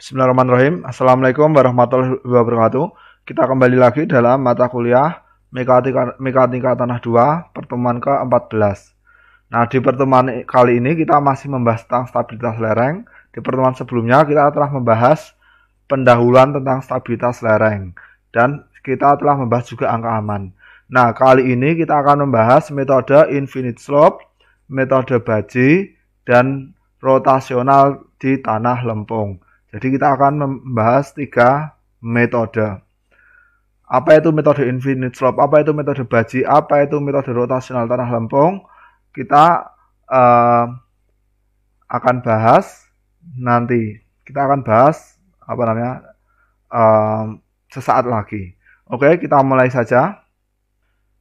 Bismillahirrahmanirrahim. Assalamualaikum warahmatullahi wabarakatuh. Kita kembali lagi dalam mata kuliah Mekanika, Mekanika Tanah 2, pertemuan ke-14. Nah, di pertemuan kali ini kita masih membahas tentang stabilitas lereng. Di pertemuan sebelumnya kita telah membahas pendahuluan tentang stabilitas lereng. Dan kita telah membahas juga angka aman. Nah, kali ini kita akan membahas metode infinite slope, metode baji, dan rotasional di tanah lempung. Jadi kita akan membahas tiga metode. Apa itu metode infinite slope? Apa itu metode baji? Apa itu metode rotasional tanah lempung? Kita uh, akan bahas nanti. Kita akan bahas apa namanya uh, sesaat lagi. Oke, kita mulai saja.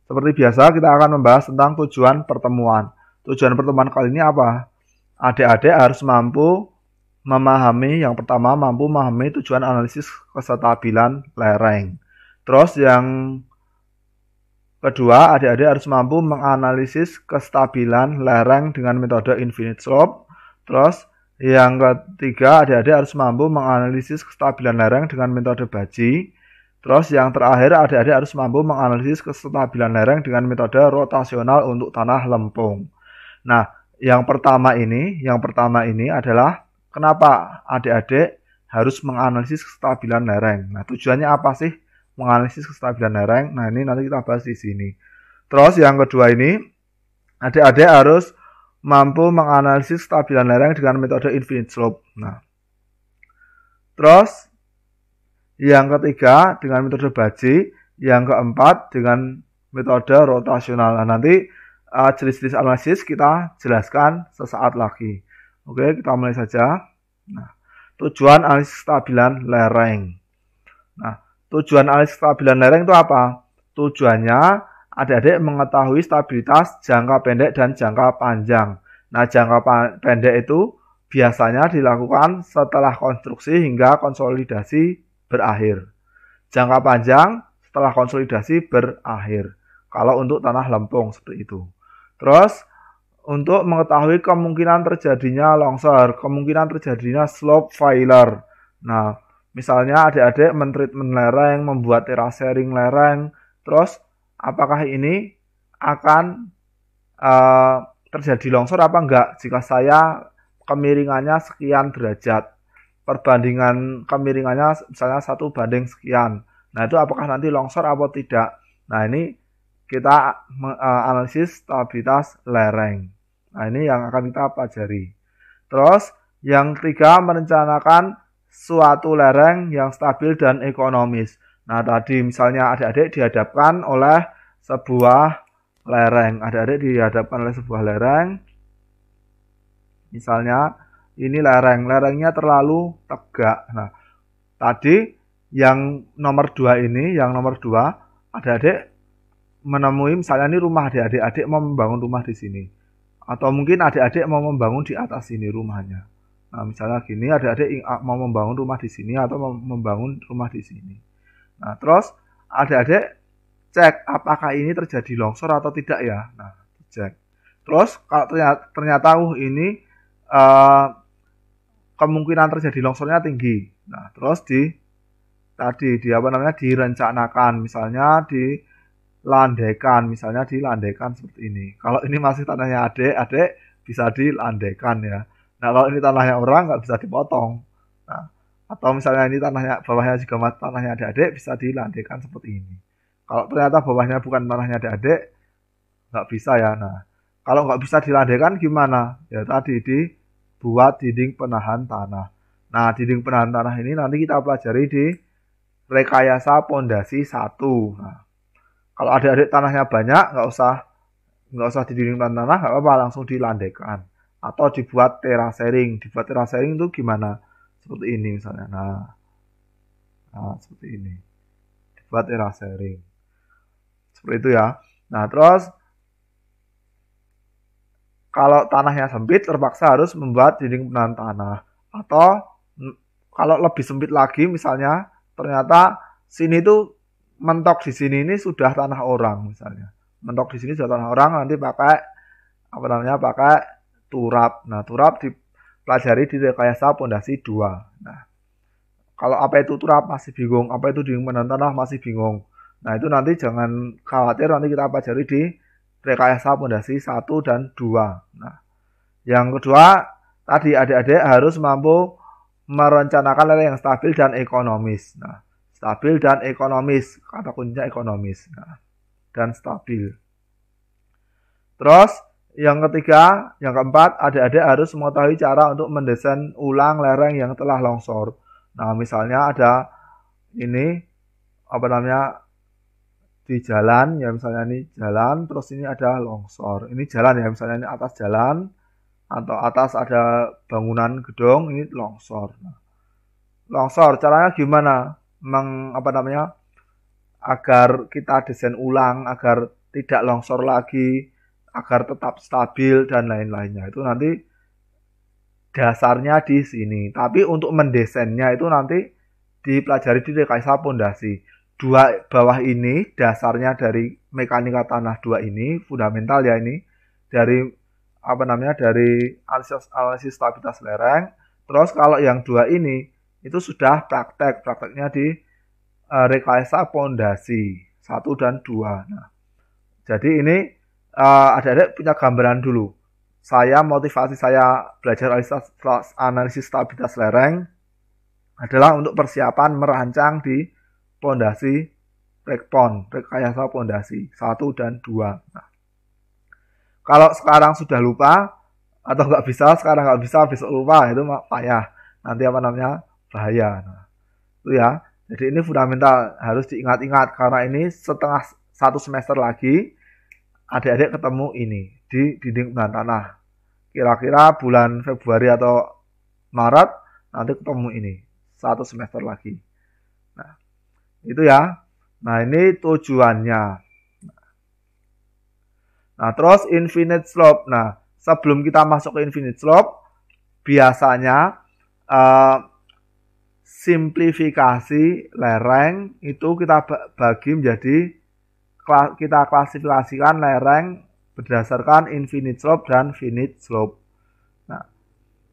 Seperti biasa, kita akan membahas tentang tujuan pertemuan. Tujuan pertemuan kali ini apa? Adik-adik harus mampu memahami yang pertama mampu memahami tujuan analisis kesetabilan lereng. Terus yang kedua, adik-adik harus mampu menganalisis kestabilan lereng dengan metode infinite slope. Terus yang ketiga, adik-adik harus mampu menganalisis kestabilan lereng dengan metode baji. Terus yang terakhir, adik-adik harus mampu menganalisis kestabilan lereng dengan metode rotasional untuk tanah lempung. Nah, yang pertama ini, yang pertama ini adalah Kenapa adik-adik harus menganalisis kestabilan lereng? Nah, tujuannya apa sih menganalisis kestabilan lereng? Nah, ini nanti kita bahas di sini. Terus yang kedua ini, adik-adik harus mampu menganalisis kestabilan lereng dengan metode infinite slope. Nah, terus yang ketiga dengan metode baji, yang keempat dengan metode rotasional. Nah, nanti uh, jenis-jenis uh, analisis kita jelaskan sesaat lagi. Oke, kita mulai saja. Nah, tujuan analisis stabilan lereng. Nah, tujuan analisis stabilan lereng itu apa? Tujuannya adik-adik mengetahui stabilitas jangka pendek dan jangka panjang. Nah, jangka pendek itu biasanya dilakukan setelah konstruksi hingga konsolidasi berakhir. Jangka panjang setelah konsolidasi berakhir. Kalau untuk tanah lempung seperti itu. Terus untuk mengetahui kemungkinan terjadinya longsor, kemungkinan terjadinya slope failure. Nah, misalnya adik-adik mentreatment lereng, membuat terasering lereng, terus apakah ini akan uh, terjadi longsor apa enggak jika saya kemiringannya sekian derajat perbandingan kemiringannya misalnya satu banding sekian nah itu apakah nanti longsor atau tidak nah ini kita eh, analisis stabilitas lereng Nah, ini yang akan kita pelajari. Terus, yang ketiga merencanakan suatu lereng yang stabil dan ekonomis. Nah, tadi misalnya adik-adik dihadapkan oleh sebuah lereng. Adik-adik dihadapkan oleh sebuah lereng. Misalnya, ini lereng. Lerengnya terlalu tegak. Nah, tadi yang nomor dua ini, yang nomor dua, adik-adik menemui misalnya ini rumah adik-adik, adik membangun rumah di sini. Atau mungkin adik-adik mau membangun di atas sini rumahnya. Nah, misalnya gini, adik-adik mau membangun rumah di sini atau mau membangun rumah di sini. Nah, terus adik-adik cek apakah ini terjadi longsor atau tidak ya. Nah, cek. Terus kalau ternyata, ternyata uh, ini uh, kemungkinan terjadi longsornya tinggi. Nah, terus di tadi di apa namanya direncanakan misalnya di landekan misalnya dilandekan seperti ini kalau ini masih tanahnya adek adek bisa dilandekan ya nah kalau ini tanahnya orang nggak bisa dipotong nah atau misalnya ini tanahnya bawahnya juga tanahnya adek adek bisa dilandekan seperti ini kalau ternyata bawahnya bukan tanahnya adek adek nggak bisa ya nah kalau nggak bisa dilandekan gimana ya tadi dibuat dinding penahan tanah nah dinding penahan tanah ini nanti kita pelajari di rekayasa pondasi satu nah kalau ada adik tanahnya banyak, nggak usah nggak usah didirikan tanah, nggak apa-apa, langsung dilandekan. Atau dibuat terasering. Dibuat terasering itu gimana? Seperti ini misalnya. Nah, nah seperti ini. Dibuat terasering. Seperti itu ya. Nah, terus kalau tanahnya sempit, terpaksa harus membuat dinding penahan tanah. Atau kalau lebih sempit lagi, misalnya ternyata sini itu mentok di sini ini sudah tanah orang misalnya. Mentok di sini sudah tanah orang nanti pakai apa namanya pakai turap. Nah, turap dipelajari di rekayasa pondasi 2. Nah, kalau apa itu turap masih bingung, apa itu dimenang tanah masih bingung. Nah, itu nanti jangan khawatir nanti kita pelajari di rekayasa pondasi 1 dan 2. Nah, yang kedua tadi adik-adik harus mampu merencanakan nilai yang stabil dan ekonomis. Nah, stabil dan ekonomis kata kuncinya ekonomis nah, dan stabil terus yang ketiga yang keempat adik-adik harus mengetahui cara untuk mendesain ulang lereng yang telah longsor nah misalnya ada ini apa namanya di jalan ya misalnya ini jalan terus ini ada longsor ini jalan ya misalnya ini atas jalan atau atas ada bangunan gedung ini longsor nah, longsor caranya gimana meng apa namanya agar kita desain ulang agar tidak longsor lagi agar tetap stabil dan lain-lainnya itu nanti dasarnya di sini tapi untuk mendesainnya itu nanti dipelajari di rekayasa pondasi dua bawah ini dasarnya dari mekanika tanah dua ini fundamental ya ini dari apa namanya dari analisis, analisis stabilitas lereng terus kalau yang dua ini itu sudah praktek prakteknya di uh, rekayasa pondasi satu dan dua nah jadi ini uh, eh, ada punya gambaran dulu saya motivasi saya belajar analisis, analisis stabilitas lereng adalah untuk persiapan merancang di pondasi rekpon rekayasa pondasi satu dan dua nah, kalau sekarang sudah lupa atau nggak bisa sekarang nggak bisa besok lupa itu payah nanti apa namanya bahaya. Nah, itu ya. Jadi ini fundamental harus diingat-ingat karena ini setengah satu semester lagi adik-adik ketemu ini di dinding dan tanah. Kira-kira bulan Februari atau Maret nanti ketemu ini satu semester lagi. Nah, itu ya. Nah, ini tujuannya. Nah, nah terus infinite slope. Nah, sebelum kita masuk ke infinite slope, biasanya uh, simplifikasi lereng itu kita bagi menjadi kita klasifikasikan lereng berdasarkan infinite slope dan finite slope. Nah,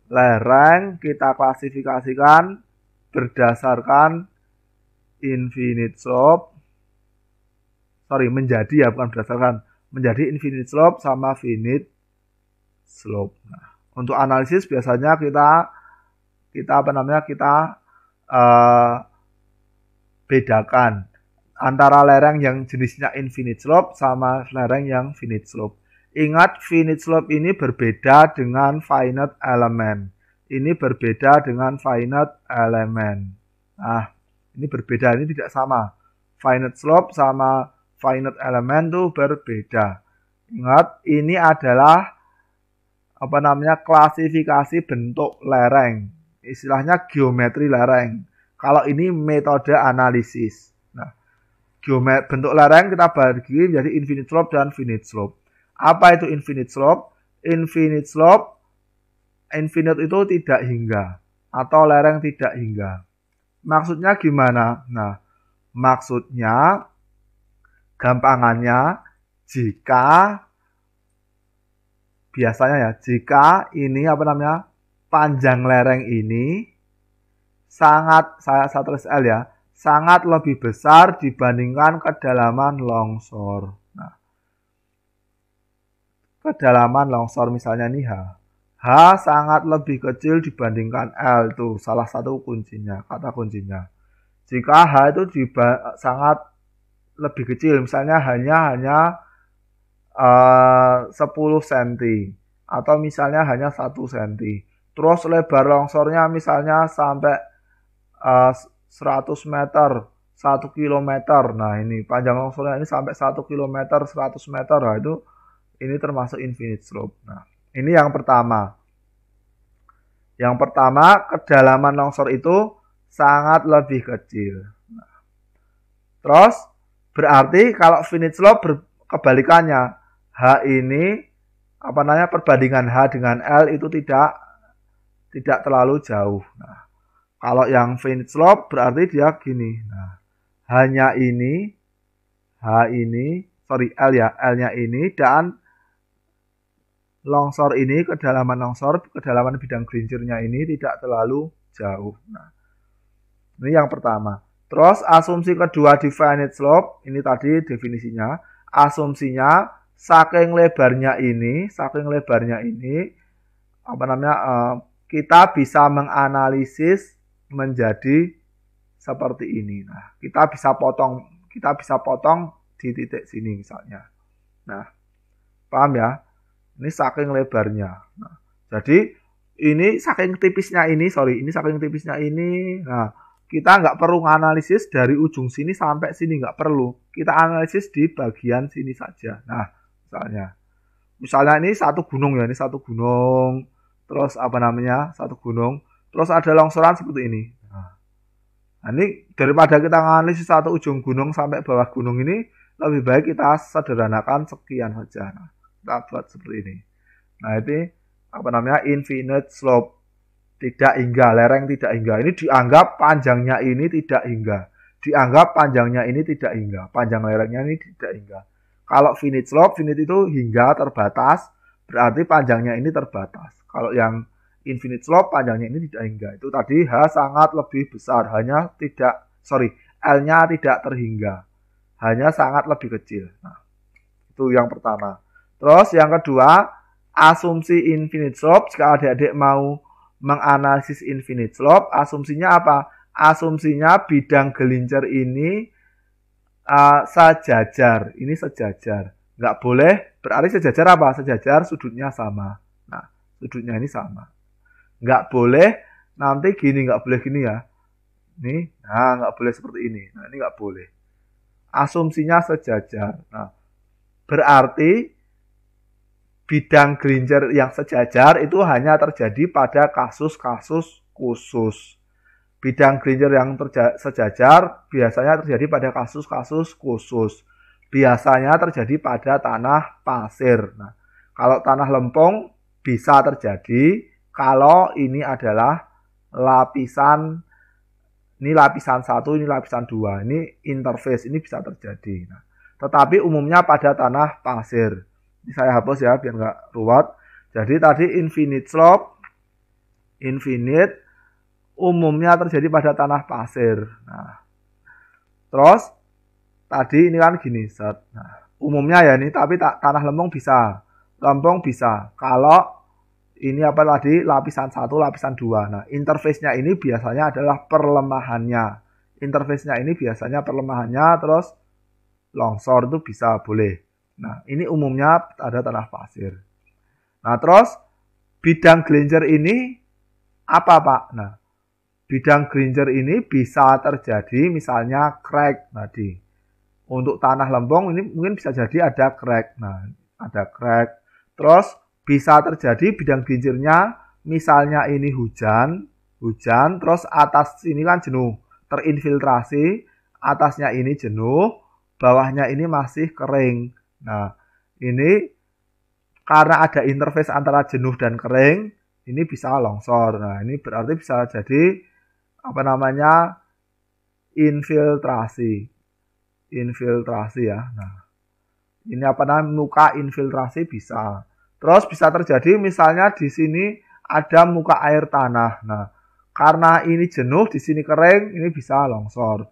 lereng kita klasifikasikan berdasarkan infinite slope. Sorry, menjadi ya bukan berdasarkan, menjadi infinite slope sama finite slope. Nah, untuk analisis biasanya kita kita apa namanya kita uh, bedakan antara lereng yang jenisnya infinite slope sama lereng yang finite slope. Ingat finite slope ini berbeda dengan finite element. Ini berbeda dengan finite element. Nah, ini berbeda, ini tidak sama. Finite slope sama finite element itu berbeda. Ingat, ini adalah apa namanya klasifikasi bentuk lereng istilahnya geometri lereng. Kalau ini metode analisis. Nah, geomet bentuk lereng kita bagi menjadi infinite slope dan finite slope. Apa itu infinite slope? Infinite slope infinite itu tidak hingga atau lereng tidak hingga. Maksudnya gimana? Nah, maksudnya gampangannya jika biasanya ya jika ini apa namanya panjang lereng ini sangat saya, satu L ya, sangat lebih besar dibandingkan kedalaman longsor. Nah, kedalaman longsor misalnya nih H. H sangat lebih kecil dibandingkan L itu salah satu kuncinya, kata kuncinya. Jika H itu sangat lebih kecil, misalnya hanya hanya uh, 10 cm atau misalnya hanya 1 cm Terus lebar longsornya misalnya sampai uh, eh, 100 meter, 1 km. Nah, ini panjang longsornya ini sampai 1 km, 100 meter. Nah, itu ini termasuk infinite slope. Nah, ini yang pertama. Yang pertama, kedalaman longsor itu sangat lebih kecil. Nah, terus berarti kalau finite slope ber, kebalikannya, H ini apa namanya perbandingan H dengan L itu tidak tidak terlalu jauh. Nah, kalau yang finite slope berarti dia gini. Nah, hanya ini, H ini, sorry L ya, L-nya ini dan longsor ini, kedalaman longsor, kedalaman bidang gelincirnya ini tidak terlalu jauh. Nah, ini yang pertama. Terus asumsi kedua di finite slope, ini tadi definisinya. Asumsinya saking lebarnya ini, saking lebarnya ini, apa namanya, eh, kita bisa menganalisis menjadi seperti ini. Nah, kita bisa potong, kita bisa potong di titik sini misalnya. Nah, paham ya? Ini saking lebarnya. Nah, jadi ini saking tipisnya ini, sorry, ini saking tipisnya ini. Nah, kita nggak perlu analisis dari ujung sini sampai sini nggak perlu. Kita analisis di bagian sini saja. Nah, misalnya, misalnya ini satu gunung ya, ini satu gunung terus apa namanya satu gunung, terus ada longsoran seperti ini. Ah. Nah, ini daripada kita analisis satu ujung gunung sampai bawah gunung ini, lebih baik kita sederhanakan sekian saja. Nah, kita buat seperti ini. Nah ini apa namanya infinite slope tidak hingga lereng tidak hingga ini dianggap panjangnya ini tidak hingga dianggap panjangnya ini tidak hingga panjang lerengnya ini tidak hingga kalau finite slope finite itu hingga terbatas berarti panjangnya ini terbatas kalau yang infinite slope panjangnya ini tidak hingga. Eh, itu tadi H sangat lebih besar, hanya tidak sorry, L-nya tidak terhingga. Hanya sangat lebih kecil. Nah, itu yang pertama. Terus yang kedua, asumsi infinite slope jika adik-adik mau menganalisis infinite slope, asumsinya apa? Asumsinya bidang gelincir ini uh, sejajar, ini sejajar. Nggak boleh, berarti sejajar apa? Sejajar sudutnya sama sudutnya ini sama. Nggak boleh nanti gini, nggak boleh gini ya. Ini, nah nggak boleh seperti ini. Nah ini nggak boleh. Asumsinya sejajar. Nah, berarti bidang gelincir yang sejajar itu hanya terjadi pada kasus-kasus khusus. Bidang gelincir yang sejajar biasanya terjadi pada kasus-kasus khusus. Biasanya terjadi pada tanah pasir. Nah, kalau tanah lempung bisa terjadi kalau ini adalah lapisan ini lapisan satu, ini lapisan dua, ini interface, ini bisa terjadi. Nah, tetapi umumnya pada tanah pasir. Ini saya hapus ya biar nggak ruwet. Jadi tadi infinite slope, infinite umumnya terjadi pada tanah pasir. Nah, terus tadi ini kan gini, set. Nah, umumnya ya ini tapi tak tanah lempung bisa, lempung bisa. Kalau ini apa tadi lapisan satu lapisan dua nah interface-nya ini biasanya adalah perlemahannya interface-nya ini biasanya perlemahannya terus longsor itu bisa boleh nah ini umumnya ada tanah pasir nah terus bidang granger ini apa pak nah bidang granger ini bisa terjadi misalnya crack tadi untuk tanah lembong ini mungkin bisa jadi ada crack nah ada crack terus bisa terjadi bidang banjirnya misalnya ini hujan, hujan terus atas ini kan jenuh, terinfiltrasi, atasnya ini jenuh, bawahnya ini masih kering. Nah, ini karena ada interface antara jenuh dan kering, ini bisa longsor. Nah, ini berarti bisa jadi apa namanya? infiltrasi. Infiltrasi ya. Nah, ini apa namanya? muka infiltrasi bisa. Terus bisa terjadi misalnya di sini ada muka air tanah. Nah, karena ini jenuh, di sini kering, ini bisa longsor.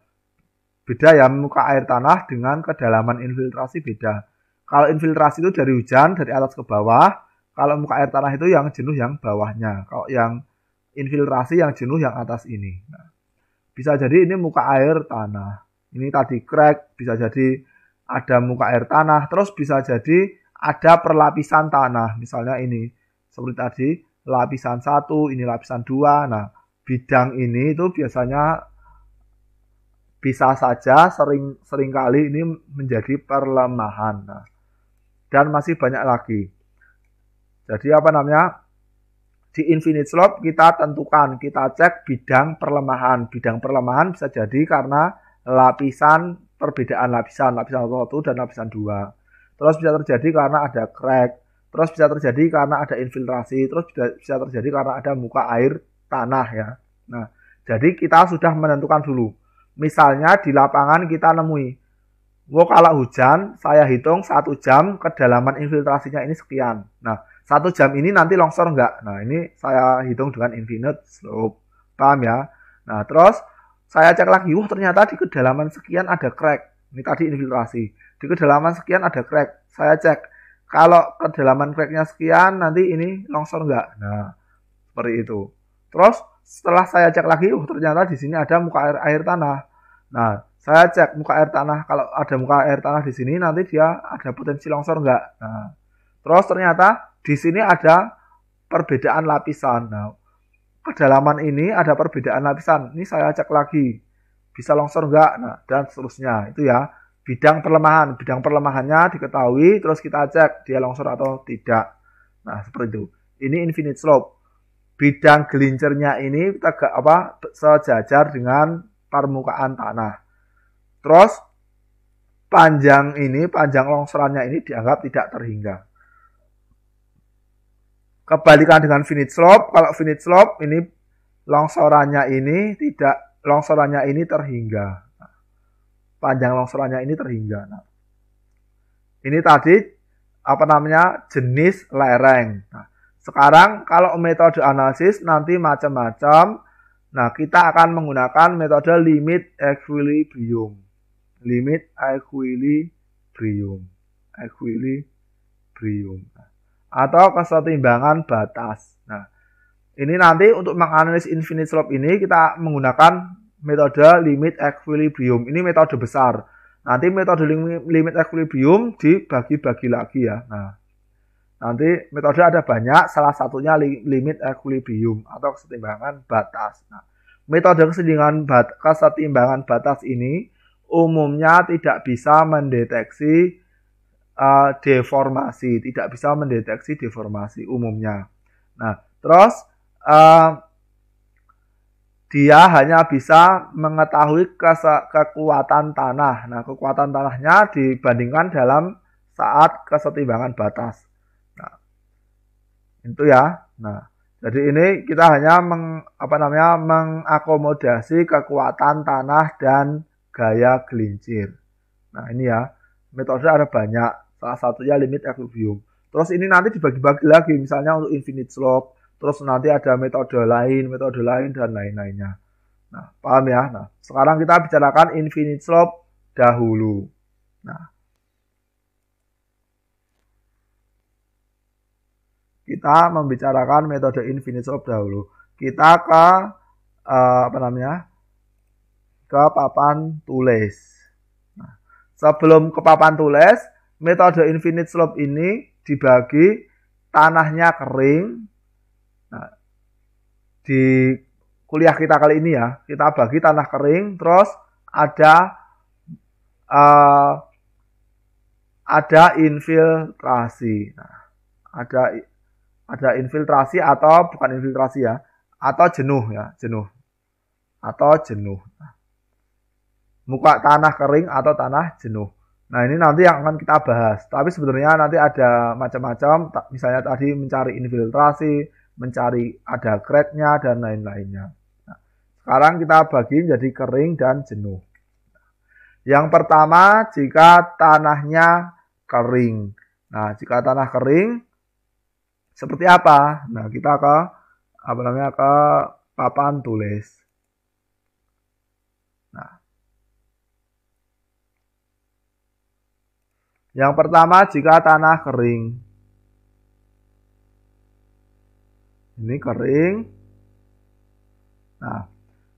Beda ya muka air tanah dengan kedalaman infiltrasi beda. Kalau infiltrasi itu dari hujan, dari atas ke bawah. Kalau muka air tanah itu yang jenuh yang bawahnya. Kalau yang infiltrasi yang jenuh yang atas ini. Nah, bisa jadi ini muka air tanah. Ini tadi crack, bisa jadi ada muka air tanah. Terus bisa jadi ada perlapisan tanah. Misalnya ini seperti tadi lapisan satu, ini lapisan dua. Nah, bidang ini itu biasanya bisa saja sering seringkali ini menjadi perlemahan. Nah, dan masih banyak lagi. Jadi apa namanya? Di infinite slope kita tentukan, kita cek bidang perlemahan. Bidang perlemahan bisa jadi karena lapisan perbedaan lapisan, lapisan satu dan lapisan dua terus bisa terjadi karena ada crack, terus bisa terjadi karena ada infiltrasi, terus bisa terjadi karena ada muka air tanah ya. Nah, jadi kita sudah menentukan dulu. Misalnya di lapangan kita nemui, Wo kalau hujan, saya hitung satu jam kedalaman infiltrasinya ini sekian. Nah, satu jam ini nanti longsor enggak? Nah, ini saya hitung dengan infinite slope. Paham ya? Nah, terus saya cek lagi, wah ternyata di kedalaman sekian ada crack. Ini tadi infiltrasi di kedalaman sekian ada crack saya cek kalau kedalaman cracknya sekian nanti ini longsor enggak nah seperti itu terus setelah saya cek lagi oh ternyata di sini ada muka air air tanah nah saya cek muka air tanah kalau ada muka air tanah di sini nanti dia ada potensi longsor enggak nah terus ternyata di sini ada perbedaan lapisan nah kedalaman ini ada perbedaan lapisan ini saya cek lagi bisa longsor enggak nah dan seterusnya itu ya bidang perlemahan. Bidang perlemahannya diketahui, terus kita cek dia longsor atau tidak. Nah, seperti itu. Ini infinite slope. Bidang gelincernya ini kita tegak apa sejajar dengan permukaan tanah. Terus panjang ini, panjang longsorannya ini dianggap tidak terhingga. Kebalikan dengan finite slope, kalau finite slope ini longsorannya ini tidak longsorannya ini terhingga panjang longsorannya ini terhingga. Nah, ini tadi apa namanya jenis lereng. Nah, sekarang kalau metode analisis nanti macam-macam. Nah, kita akan menggunakan metode limit equilibrium. Limit equilibrium. Equilibrium. Nah, atau kesetimbangan batas. Nah, ini nanti untuk menganalisis infinite slope ini kita menggunakan metode limit equilibrium. Ini metode besar. Nanti metode limit equilibrium dibagi-bagi lagi ya. Nah, nanti metode ada banyak, salah satunya limit equilibrium atau kesetimbangan batas. Nah, metode kesetimbangan, batas, kesetimbangan batas ini umumnya tidak bisa mendeteksi uh, deformasi, tidak bisa mendeteksi deformasi umumnya. Nah, terus uh, dia hanya bisa mengetahui kekuatan tanah. Nah, kekuatan tanahnya dibandingkan dalam saat kesetimbangan batas. Nah, itu ya. Nah, jadi ini kita hanya meng, apa namanya mengakomodasi kekuatan tanah dan gaya gelincir. Nah, ini ya. Metode ada banyak. Salah satunya limit equilibrium. Terus ini nanti dibagi-bagi lagi misalnya untuk infinite slope terus nanti ada metode lain, metode lain dan lain-lainnya. Nah, paham ya? Nah, sekarang kita bicarakan infinite slope dahulu. Nah, kita membicarakan metode infinite slope dahulu. Kita ke uh, apa namanya? ke papan tulis. Nah, sebelum ke papan tulis, metode infinite slope ini dibagi tanahnya kering, di kuliah kita kali ini ya kita bagi tanah kering terus ada uh, ada infiltrasi nah, ada ada infiltrasi atau bukan infiltrasi ya atau jenuh ya jenuh atau jenuh nah, muka tanah kering atau tanah jenuh nah ini nanti yang akan kita bahas tapi sebenarnya nanti ada macam-macam misalnya tadi mencari infiltrasi mencari ada kreknya dan lain-lainnya. Nah, sekarang kita bagi menjadi kering dan jenuh. Yang pertama, jika tanahnya kering. Nah, jika tanah kering, seperti apa? Nah, kita ke apa namanya ke papan tulis. Nah, yang pertama, jika tanah kering. Ini kering. Nah,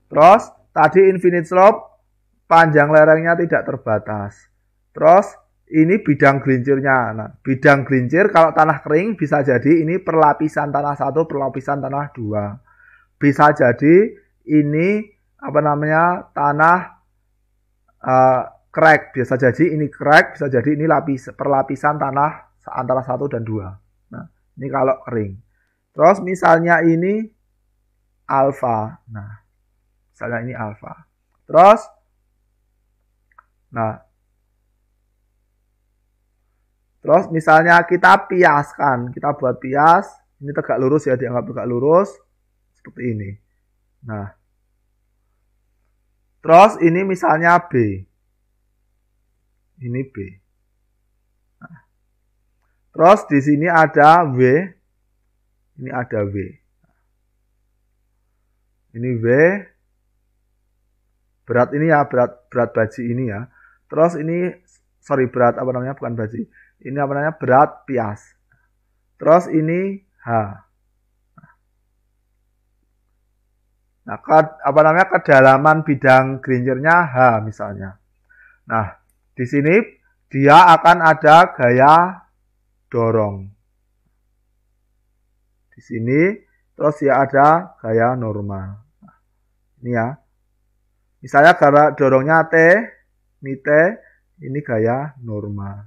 terus tadi infinite slope panjang lerengnya tidak terbatas. Terus ini bidang gelincirnya. Nah, bidang gelincir kalau tanah kering bisa jadi ini perlapisan tanah satu, perlapisan tanah dua. Bisa jadi ini apa namanya tanah uh, crack. Bisa jadi ini crack, bisa jadi ini lapis perlapisan tanah antara satu dan dua. Nah, ini kalau kering. Terus misalnya ini alfa. Nah, misalnya ini alfa. Terus nah Terus misalnya kita piaskan, kita buat pias, ini tegak lurus ya, dianggap tegak lurus seperti ini. Nah. Terus ini misalnya B. Ini B. Nah. Terus di sini ada W, ini ada W. Ini W. Berat ini ya, berat berat baji ini ya. Terus ini sorry berat apa namanya bukan baji. Ini apa namanya berat pias. Terus ini H. Nah, apa namanya kedalaman bidang grinjernya H misalnya. Nah, di sini dia akan ada gaya dorong di sini. Terus ya ada gaya normal. ini ya. Misalnya gara dorongnya T, ini T, ini gaya normal.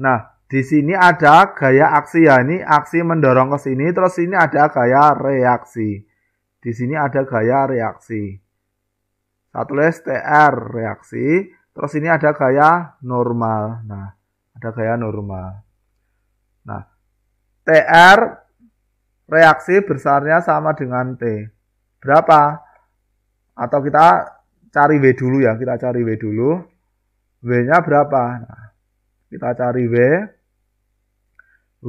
Nah, di sini ada gaya aksi ya. Ini aksi mendorong ke sini, terus ini ada gaya reaksi. Di sini ada gaya reaksi. Saya tulis TR reaksi, terus ini ada gaya normal. Nah, ada gaya normal. Nah, TR reaksi besarnya sama dengan T. Berapa? Atau kita cari W dulu ya, kita cari W dulu. W-nya berapa? Nah, kita cari W.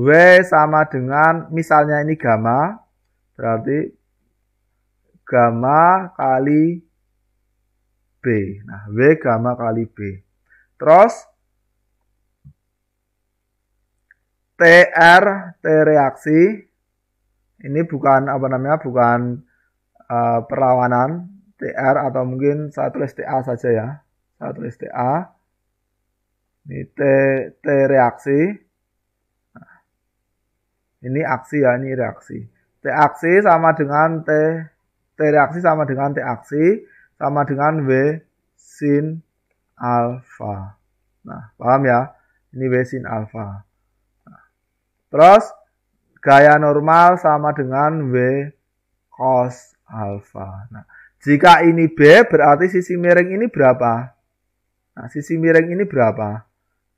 W sama dengan, misalnya ini gamma, berarti gamma kali B. Nah, W gamma kali B. Terus, TR T reaksi ini bukan apa namanya bukan uh, perlawanan TR atau mungkin saya tulis TA saja ya saya tulis TA ini T T reaksi nah, ini aksi ya ini reaksi T aksi sama dengan T T reaksi sama dengan T aksi sama dengan W sin alfa nah paham ya ini W sin alfa Terus gaya normal sama dengan W cos alfa. Nah, jika ini B berarti sisi miring ini berapa? Nah, sisi miring ini berapa?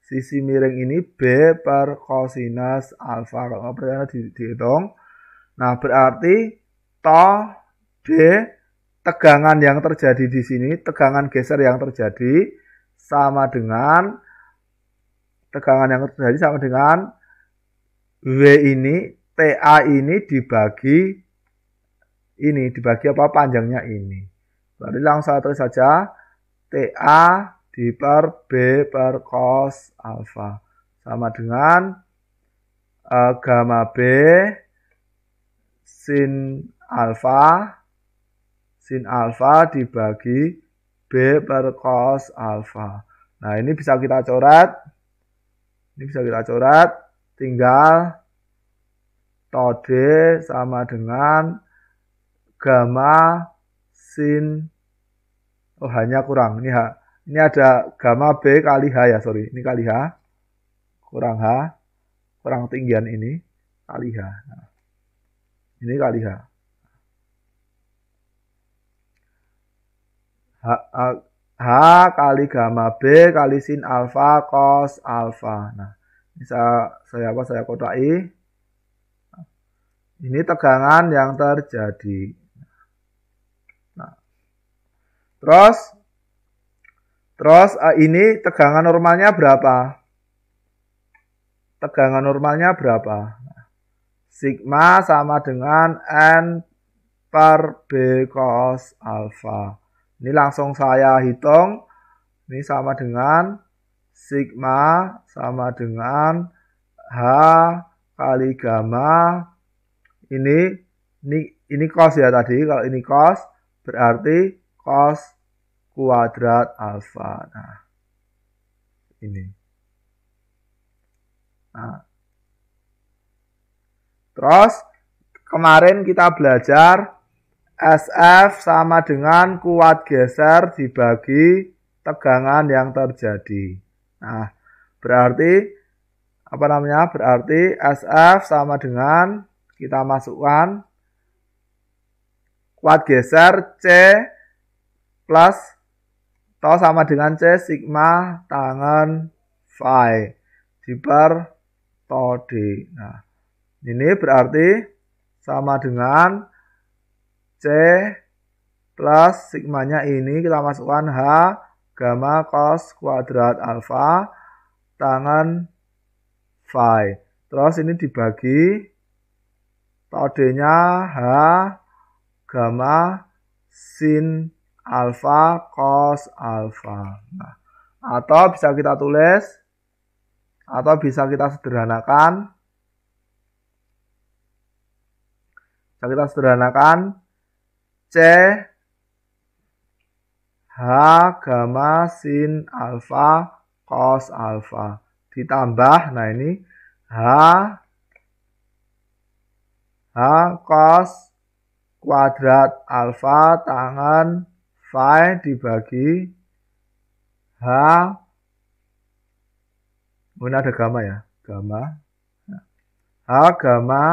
Sisi miring ini B per cosinus alfa. Kalau nggak di, dihitung. Nah, berarti toh b tegangan yang terjadi di sini, tegangan geser yang terjadi sama dengan tegangan yang terjadi sama dengan W ini TA ini dibagi ini dibagi apa panjangnya ini. Berarti langsung saya tulis saja TA di per B per cos alfa sama dengan uh, gamma B sin alfa sin alfa dibagi B per cos alfa. Nah, ini bisa kita coret. Ini bisa kita coret tinggal tode sama dengan gamma sin oh hanya kurang ini H ini ada gamma B kali H ya sorry ini kali H kurang H kurang tinggian ini kali H nah. ini kali H H, H, H kali gamma B kali sin alfa cos alfa nah bisa saya apa saya kotaki ini tegangan yang terjadi nah, terus terus eh, ini tegangan normalnya berapa tegangan normalnya berapa sigma sama dengan n per b cos alpha ini langsung saya hitung ini sama dengan sigma sama dengan H kali gamma ini ini ini cos ya tadi kalau ini cos berarti cos kuadrat alfa nah ini nah terus kemarin kita belajar SF sama dengan kuat geser dibagi tegangan yang terjadi. Nah, berarti apa namanya? Berarti SF sama dengan kita masukkan kuat geser C plus tau sama dengan C sigma tangan phi diper tau D. Nah, ini berarti sama dengan C plus sigmanya ini kita masukkan H gamma cos kuadrat alfa tangan phi. Terus ini dibagi tau H gamma sin alfa cos alfa. Nah, atau bisa kita tulis atau bisa kita sederhanakan bisa kita sederhanakan C H gamma sin alfa cos alfa ditambah nah ini H H cos kuadrat alfa tangan phi dibagi H mungkin ada gamma ya gamma H gamma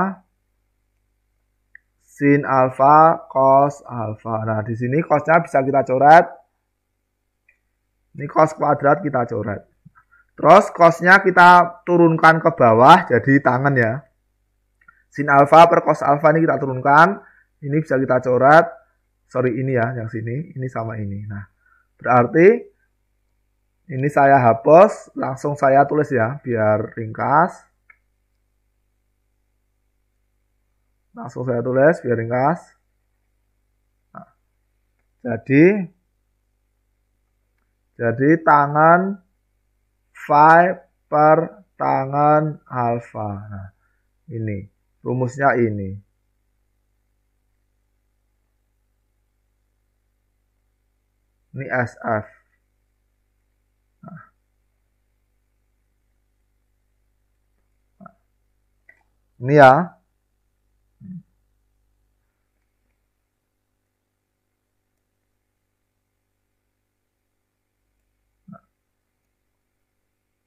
sin alfa cos alfa nah di sini cosnya bisa kita coret ini kos kuadrat kita coret. Terus kosnya kita turunkan ke bawah jadi tangan ya. Sin alfa per cos alfa ini kita turunkan. Ini bisa kita coret. Sorry ini ya yang sini. Ini sama ini. Nah berarti ini saya hapus. Langsung saya tulis ya biar ringkas. Langsung saya tulis biar ringkas. Nah, jadi jadi tangan phi per tangan alfa. Nah, ini rumusnya ini. Ini SF. Nah. nah. Ini ya,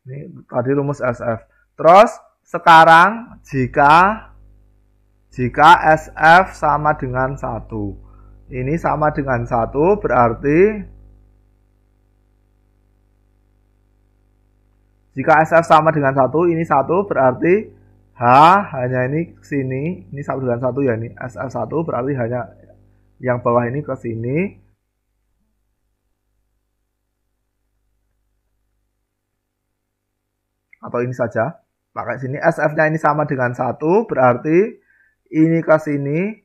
Ini tadi rumus SF. Terus sekarang jika jika SF sama dengan 1. Ini sama dengan 1 berarti jika SF sama dengan 1, ini satu berarti H hanya ini ke sini, ini sama dengan satu ya ini SF1 berarti hanya yang bawah ini ke sini atau ini saja pakai sini SF-nya ini sama dengan satu berarti ini ke sini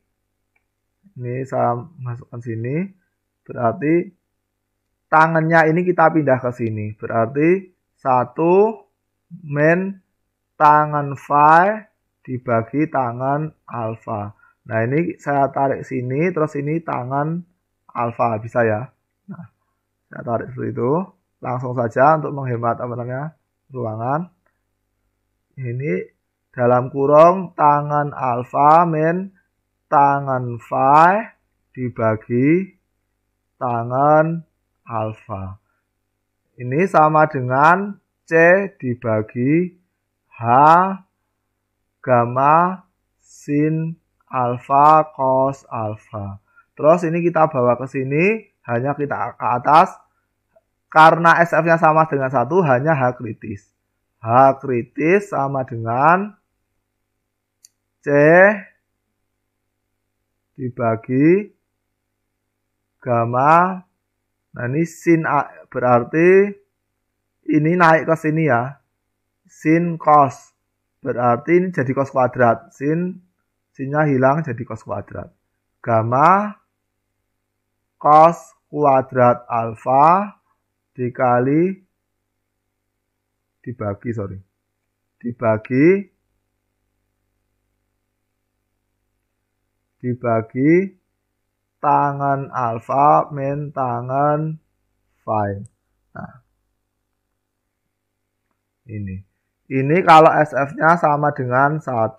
ini saya masukkan sini berarti tangannya ini kita pindah ke sini berarti satu men tangan phi dibagi tangan alpha nah ini saya tarik sini terus ini tangan alpha bisa ya nah saya tarik seperti itu langsung saja untuk menghemat apa namanya ruangan ini dalam kurung tangan alfa min tangan phi dibagi tangan alfa. Ini sama dengan C dibagi H gamma sin alfa cos alfa. Terus ini kita bawa ke sini, hanya kita ke atas karena SF-nya sama dengan satu hanya H kritis. H kritis sama dengan C dibagi gamma. Nah ini sin A, berarti ini naik ke sini ya. Sin cos berarti ini jadi cos kuadrat. Sin sinnya hilang jadi cos kuadrat. Gamma cos kuadrat alfa dikali dibagi sorry dibagi dibagi tangan alfa min tangan phi. Nah, ini. Ini kalau SF-nya sama dengan 1.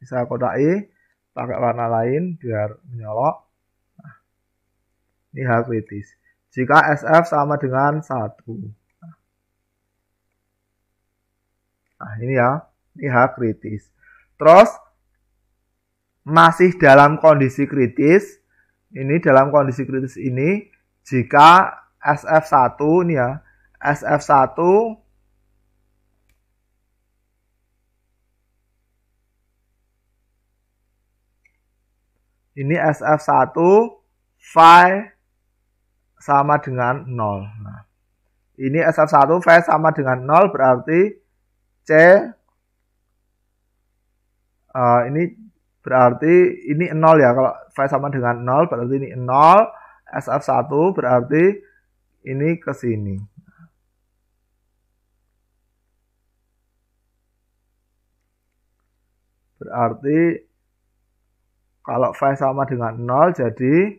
bisa kotak i pakai warna lain biar menyolok. Nah, ini hal kritis jika SF sama dengan 1. Nah, ini ya, ini hal kritis. Terus, masih dalam kondisi kritis, ini dalam kondisi kritis ini, jika SF1, ini ya, SF1 ini SF1 phi sama dengan 0. Nah, ini SF1 V sama dengan 0 berarti C uh, ini berarti ini 0 ya. Kalau V sama dengan 0 berarti ini 0. SF1 berarti ini ke sini. Berarti kalau V sama dengan 0 jadi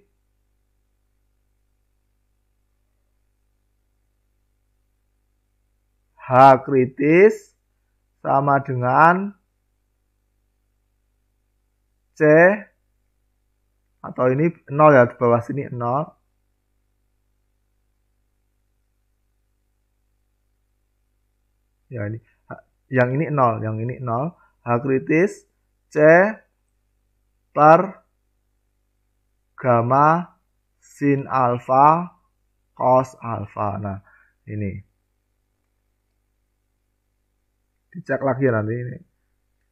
H kritis sama dengan C atau ini 0 ya di bawah sini 0 ya ini yang ini 0 yang ini 0 H kritis C per gamma sin alfa cos alfa nah ini dicek lagi ya nanti ini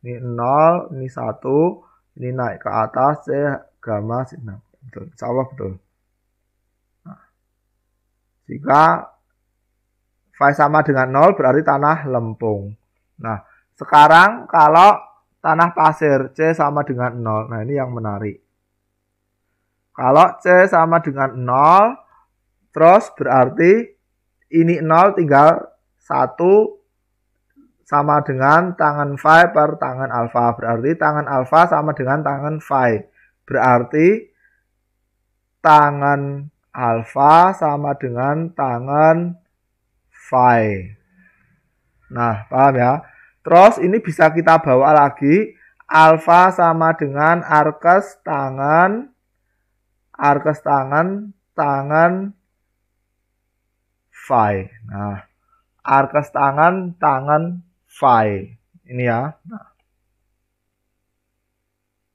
ini 0 ini 1 ini naik ke atas C gamma 6 betul insya Allah betul nah, jika phi sama dengan 0 berarti tanah lempung nah sekarang kalau tanah pasir C sama dengan 0 nah ini yang menarik kalau C sama dengan 0 terus berarti ini 0 tinggal 1 sama dengan tangan phi per tangan alfa. Berarti tangan alfa sama dengan tangan phi. Berarti tangan alfa sama dengan tangan phi. Nah, paham ya? Terus ini bisa kita bawa lagi alfa sama dengan arkes tangan arkes tangan tangan phi. Nah, arkes tangan tangan phi. Ini ya. Nah.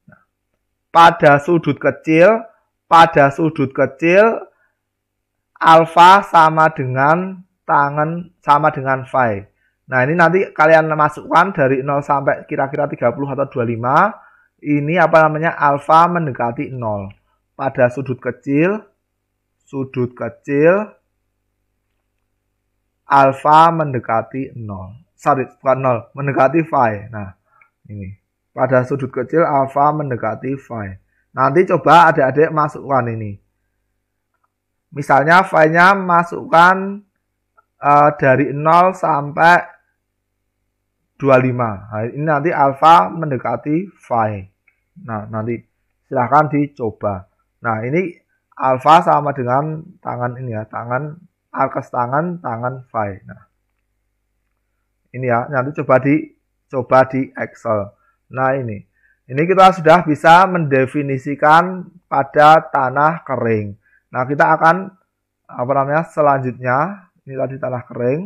nah. Pada sudut kecil, pada sudut kecil, alfa sama dengan tangan sama dengan phi. Nah ini nanti kalian masukkan dari 0 sampai kira-kira 30 atau 25. Ini apa namanya alfa mendekati 0. Pada sudut kecil, sudut kecil, alfa mendekati 0 sarit bukan nol mendekati phi nah ini pada sudut kecil alfa mendekati phi nanti coba adik-adik masukkan ini misalnya phi nya masukkan uh, dari 0 sampai 25 nah, ini nanti alfa mendekati phi nah nanti silahkan dicoba nah ini alfa sama dengan tangan ini ya tangan alkes tangan tangan phi nah ini ya, nanti coba di coba di Excel. Nah, ini. Ini kita sudah bisa mendefinisikan pada tanah kering. Nah, kita akan apa namanya? Selanjutnya, ini tadi tanah kering.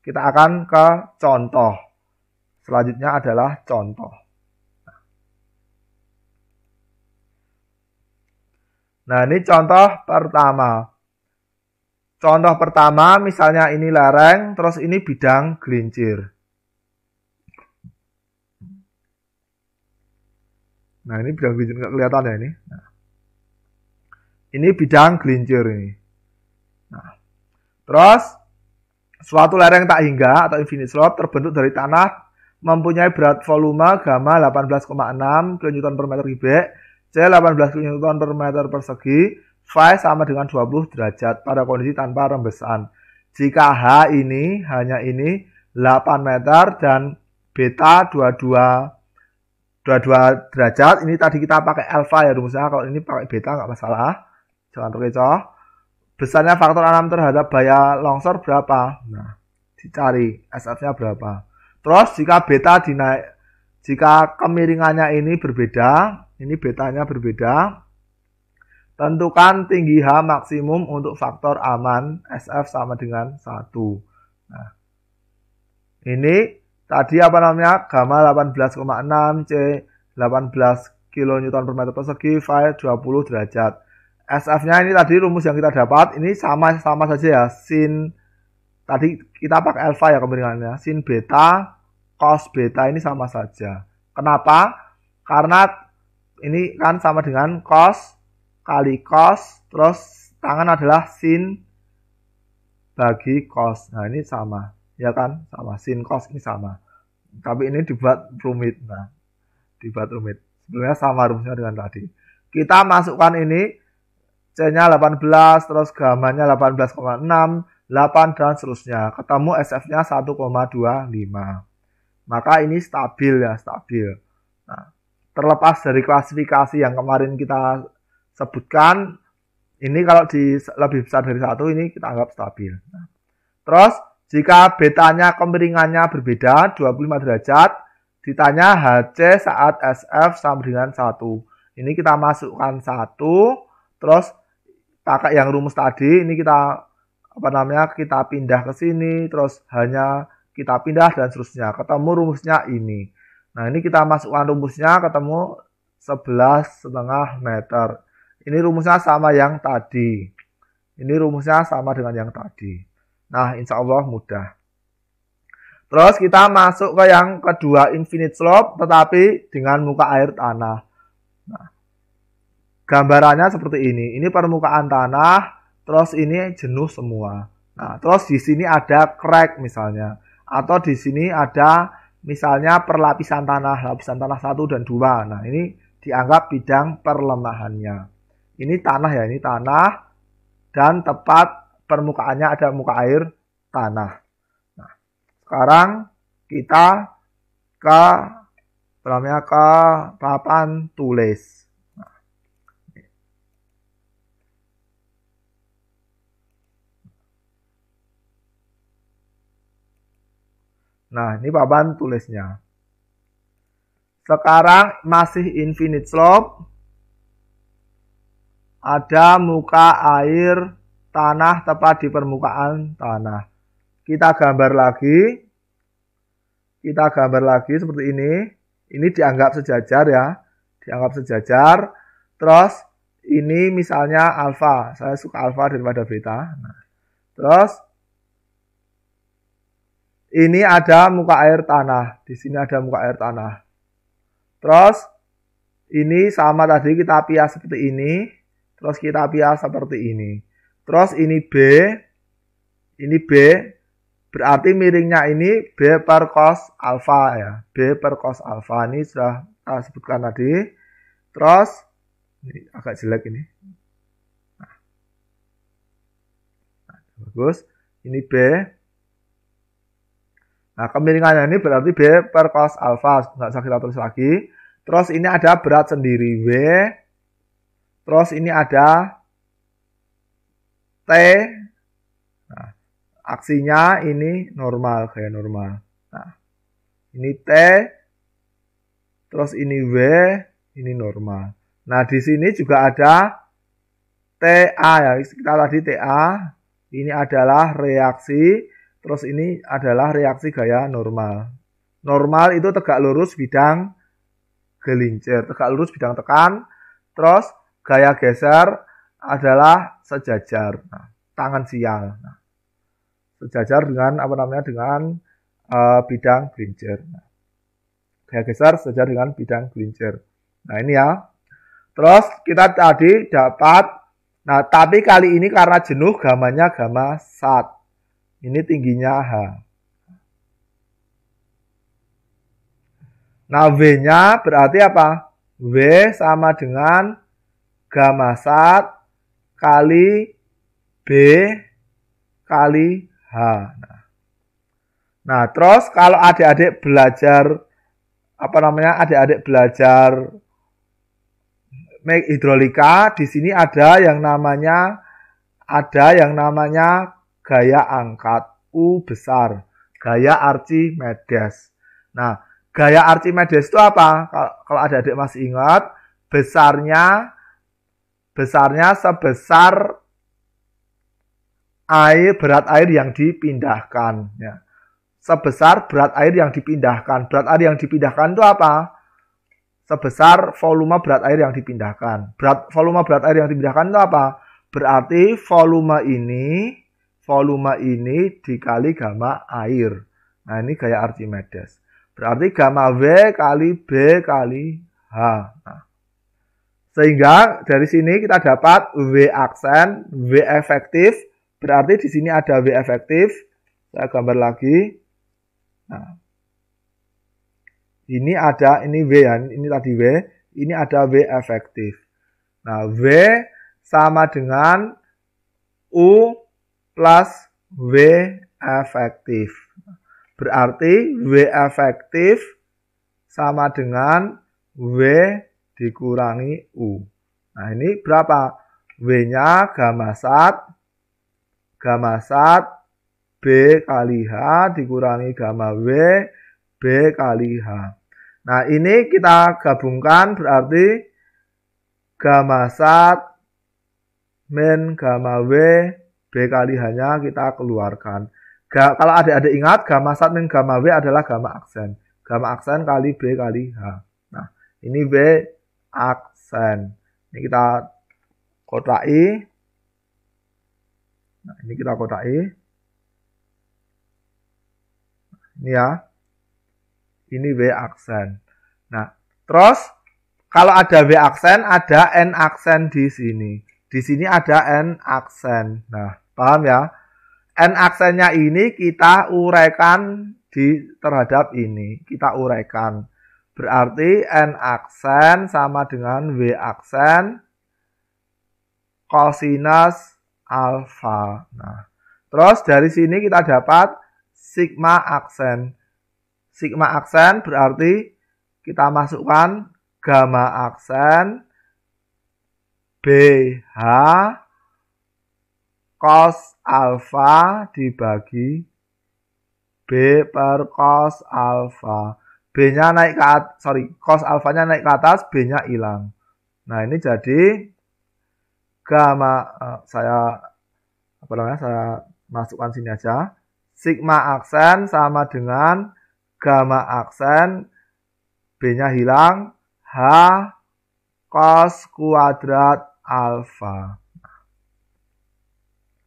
Kita akan ke contoh. Selanjutnya adalah contoh. Nah, ini contoh pertama. Contoh pertama, misalnya ini lereng, terus ini bidang gelincir. Nah, ini bidang gelincir nggak kelihatan ya ini. Nah. Ini bidang gelincir ini. Nah. Terus, suatu lereng tak hingga atau infinite slope terbentuk dari tanah mempunyai berat volume gamma 18,6 kN per meter kubik, C 18 kN per meter persegi, Phi sama dengan 20 derajat pada kondisi tanpa rembesan. Jika H ini, hanya ini, 8 meter dan beta 22 22 derajat. Ini tadi kita pakai alpha ya rumusnya. Kalau ini pakai beta nggak masalah. Jangan terkecoh. Besarnya faktor 6 terhadap bahaya longsor berapa? Nah, dicari SF-nya berapa. Terus jika beta dinaik jika kemiringannya ini berbeda, ini betanya berbeda, Tentukan tinggi H maksimum untuk faktor aman SF sama dengan 1. Nah, ini tadi apa namanya? Gamma 18,6 C 18 kN per meter persegi, phi 20 derajat. SF-nya ini tadi rumus yang kita dapat, ini sama sama saja ya, sin tadi kita pakai alpha ya kemiringannya sin beta, cos beta ini sama saja. Kenapa? Karena ini kan sama dengan cos kali cos terus tangan adalah sin bagi cos nah ini sama ya kan sama sin cos ini sama tapi ini dibuat rumit nah dibuat rumit sebenarnya sama rumusnya dengan tadi kita masukkan ini C nya 18 terus gamanya 18,6 8 dan seterusnya ketemu SF nya 1,25 maka ini stabil ya stabil nah terlepas dari klasifikasi yang kemarin kita sebutkan ini kalau di lebih besar dari satu ini kita anggap stabil. terus jika betanya kemiringannya berbeda 25 derajat, ditanya HC saat SF sama dengan 1. Ini kita masukkan 1, terus pakai yang rumus tadi, ini kita apa namanya kita pindah ke sini, terus hanya kita pindah dan seterusnya. Ketemu rumusnya ini. Nah ini kita masukkan rumusnya ketemu 11 setengah meter. Ini rumusnya sama yang tadi. Ini rumusnya sama dengan yang tadi. Nah, insya Allah mudah. Terus kita masuk ke yang kedua, infinite slope, tetapi dengan muka air tanah. Nah, gambarannya seperti ini. Ini permukaan tanah, terus ini jenuh semua. Nah, terus di sini ada crack misalnya. Atau di sini ada misalnya perlapisan tanah, lapisan tanah satu dan dua. Nah, ini dianggap bidang perlemahannya. Ini tanah ya, ini tanah dan tepat permukaannya ada muka air tanah. Nah, sekarang kita ke namanya ke papan tulis. Nah. nah, ini papan tulisnya. Sekarang masih infinite slope, ada muka air tanah tepat di permukaan tanah. Kita gambar lagi. Kita gambar lagi seperti ini. Ini dianggap sejajar ya. Dianggap sejajar. Terus ini misalnya alfa. Saya suka alfa daripada beta. Nah, terus ini ada muka air tanah. Di sini ada muka air tanah. Terus ini sama tadi kita pias seperti ini Terus kita bias seperti ini. Terus ini B. Ini B. Berarti miringnya ini B per cos alpha ya. B per cos alpha ini sudah kita sebutkan tadi. Terus ini agak jelek ini. Nah. nah bagus. Ini B. Nah, kemiringannya ini berarti B per cos alpha, Nggak usah kita tulis lagi. Terus ini ada berat sendiri W Terus ini ada T. Nah, aksinya ini normal, kayak normal. Nah, ini T. Terus ini W, ini normal. Nah, di sini juga ada TA ya. Kita tadi TA. Ini adalah reaksi, terus ini adalah reaksi gaya normal. Normal itu tegak lurus bidang gelincir, tegak lurus bidang tekan, terus gaya geser adalah sejajar. Nah, tangan sial. Nah, sejajar dengan apa namanya dengan uh, bidang gelincir. Nah, gaya geser sejajar dengan bidang gelincir. Nah, ini ya. Terus kita tadi dapat Nah, tapi kali ini karena jenuh gamanya gamma sat. Ini tingginya H. Nah, v nya berarti apa? V sama dengan masak kali B kali H. Nah, nah terus kalau adik-adik belajar apa namanya adik-adik belajar hidrolika di sini ada yang namanya ada yang namanya gaya angkat U besar gaya Archimedes. Nah, gaya Archimedes itu apa? Kalau adik-adik masih ingat, besarnya besarnya sebesar air berat air yang dipindahkan ya. Sebesar berat air yang dipindahkan. Berat air yang dipindahkan itu apa? Sebesar volume berat air yang dipindahkan. Berat volume berat air yang dipindahkan itu apa? Berarti volume ini volume ini dikali gamma air. Nah, ini gaya Archimedes. Berarti gamma W kali B kali H. Nah, sehingga dari sini kita dapat W aksen, W efektif. Berarti di sini ada W efektif. Saya gambar lagi. Nah, ini ada, ini W ya, ini tadi W. Ini ada W efektif. Nah, W sama dengan U plus W efektif. Berarti W efektif sama dengan W dikurangi U. Nah, ini berapa? W-nya gamma sat, gamma sat B kali H dikurangi gamma W, B kali H. Nah, ini kita gabungkan berarti gamma sat min gamma W, B kali H-nya kita keluarkan. Ga, kalau ada adik ingat, gamma sat min gamma W adalah gamma aksen. Gamma aksen kali B kali H. Nah, ini W aksen. Ini kita i, Nah, ini kita i, Ini ya. Ini W aksen. Nah, terus kalau ada W aksen, ada N aksen di sini. Di sini ada N aksen. Nah, paham ya? N aksennya ini kita uraikan di terhadap ini. Kita uraikan. Berarti N aksen sama dengan W aksen kosinus alfa. Nah, terus dari sini kita dapat sigma aksen. Sigma aksen berarti kita masukkan gamma aksen BH cos alfa dibagi B per cos alfa. B-nya naik ke atas, sorry, cos alfanya naik ke atas, B-nya hilang. Nah, ini jadi gamma, uh, saya, apa namanya, saya masukkan sini aja. Sigma aksen sama dengan gamma aksen, B-nya hilang, H cos kuadrat alfa. Nah,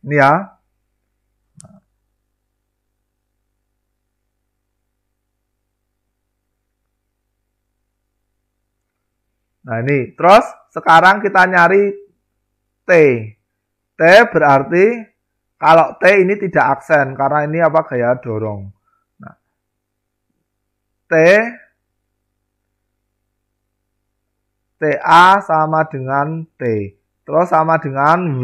ini ya, Nah ini, terus sekarang kita nyari T. T berarti kalau T ini tidak aksen karena ini apa gaya dorong. Nah, T TA sama dengan T. Terus sama dengan W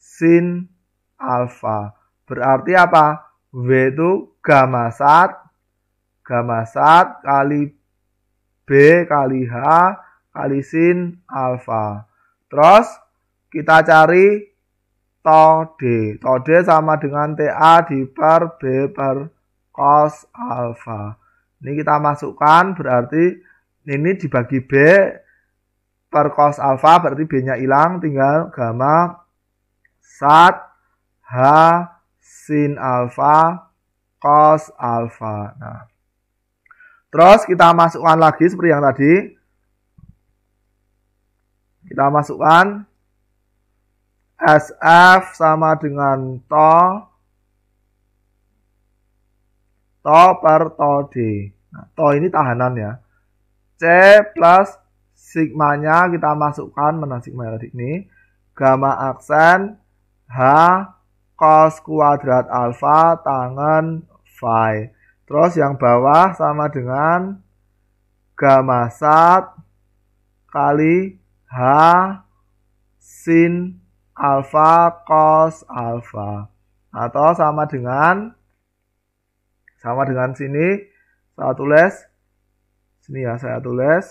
sin alfa. Berarti apa? W itu gamma sat, gamma sat kali B kali H kali sin alfa. Terus kita cari to D. To D sama dengan TA di per B per cos alfa. Ini kita masukkan berarti ini dibagi B per cos alfa berarti B-nya hilang tinggal gamma sat H sin alfa cos alfa. Nah, Terus kita masukkan lagi seperti yang tadi. Kita masukkan SF sama dengan to to per to D. Nah, to ini tahanan ya. C plus sigmanya kita masukkan mana sigma ya tadi ini. Gamma aksen H cos kuadrat alfa tangan phi Terus yang bawah sama dengan gamasat kali H sin alfa cos alfa atau sama dengan sama dengan sini saya tulis sini ya saya tulis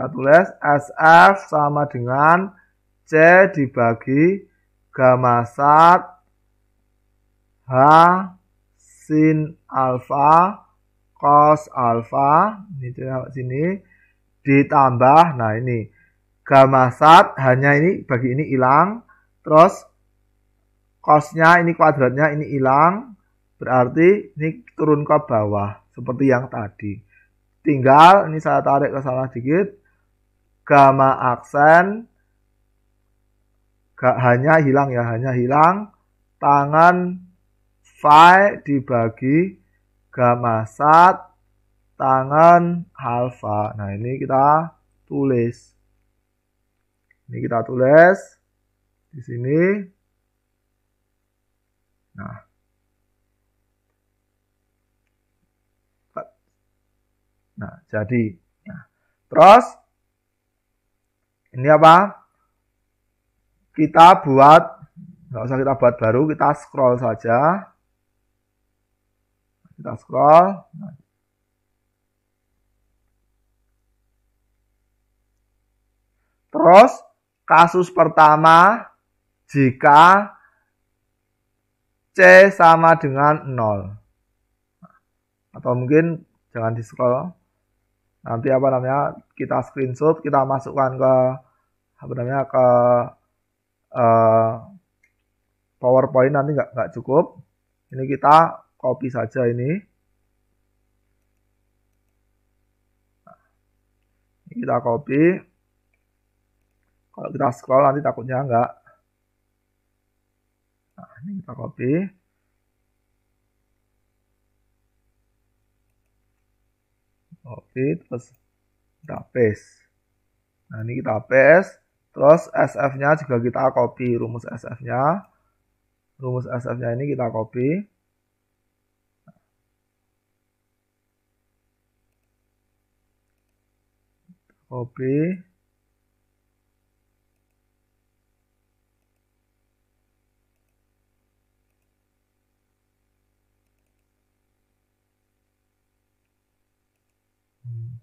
saya tulis SF sama dengan C dibagi gamasat H sin alfa cos alfa ini sini ditambah nah ini gamasat hanya ini bagi ini hilang terus cosnya ini kuadratnya ini hilang berarti ini turun ke bawah seperti yang tadi tinggal ini saya tarik ke sana sedikit. gamma aksen gak hanya hilang ya hanya hilang tangan phi dibagi gamasat tangan alfa. Nah ini kita tulis. Ini kita tulis di sini. Nah. Nah, jadi. Nah. Terus ini apa? kita buat nggak usah kita buat baru kita scroll saja kita scroll terus kasus pertama jika C sama dengan 0 atau mungkin jangan di scroll nanti apa namanya kita screenshot kita masukkan ke apa namanya ke Eh, PowerPoint nanti nggak nggak cukup. Ini kita copy saja ini. ini kita copy. Kalau kita scroll nanti takutnya nggak. Nah, ini kita copy. Copy terus kita paste. Nah, ini kita paste. Terus SF-nya juga kita copy rumus SF-nya. Rumus SF-nya ini kita copy. Copy. Hmm.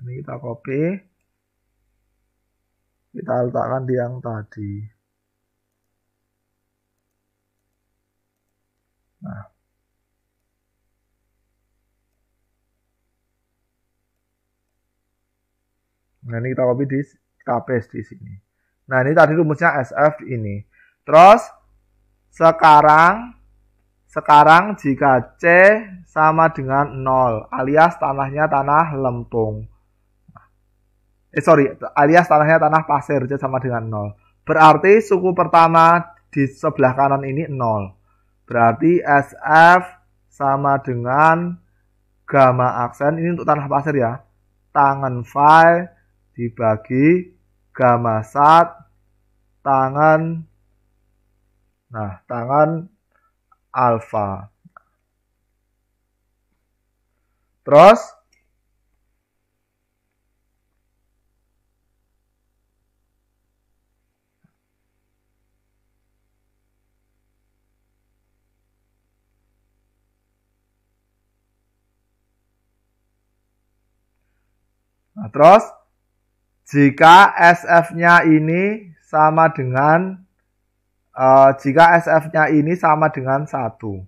ini kita copy kita letakkan di yang tadi. Nah. Nah, ini kita copy di kita paste di sini. Nah, ini tadi rumusnya SF ini. Terus sekarang sekarang jika C sama dengan 0 alias tanahnya tanah lempung eh sorry alias tanahnya tanah pasir sama dengan nol berarti suku pertama di sebelah kanan ini nol berarti SF sama dengan gamma aksen ini untuk tanah pasir ya tangan phi dibagi gamma sat tangan nah tangan alpha. terus Nah, terus jika SF-nya ini sama dengan uh, jika SF-nya ini sama dengan satu.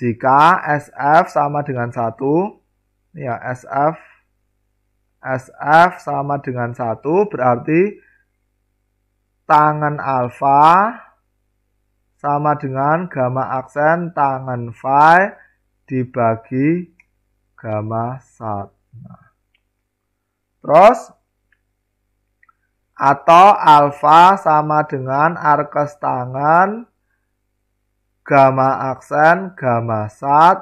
Jika SF sama dengan satu, ya SF SF sama dengan satu berarti tangan alfa sama dengan gamma aksen tangan phi dibagi gamma 1. Nah. Terus atau alfa sama dengan arkes tangan gamma aksen gamma sat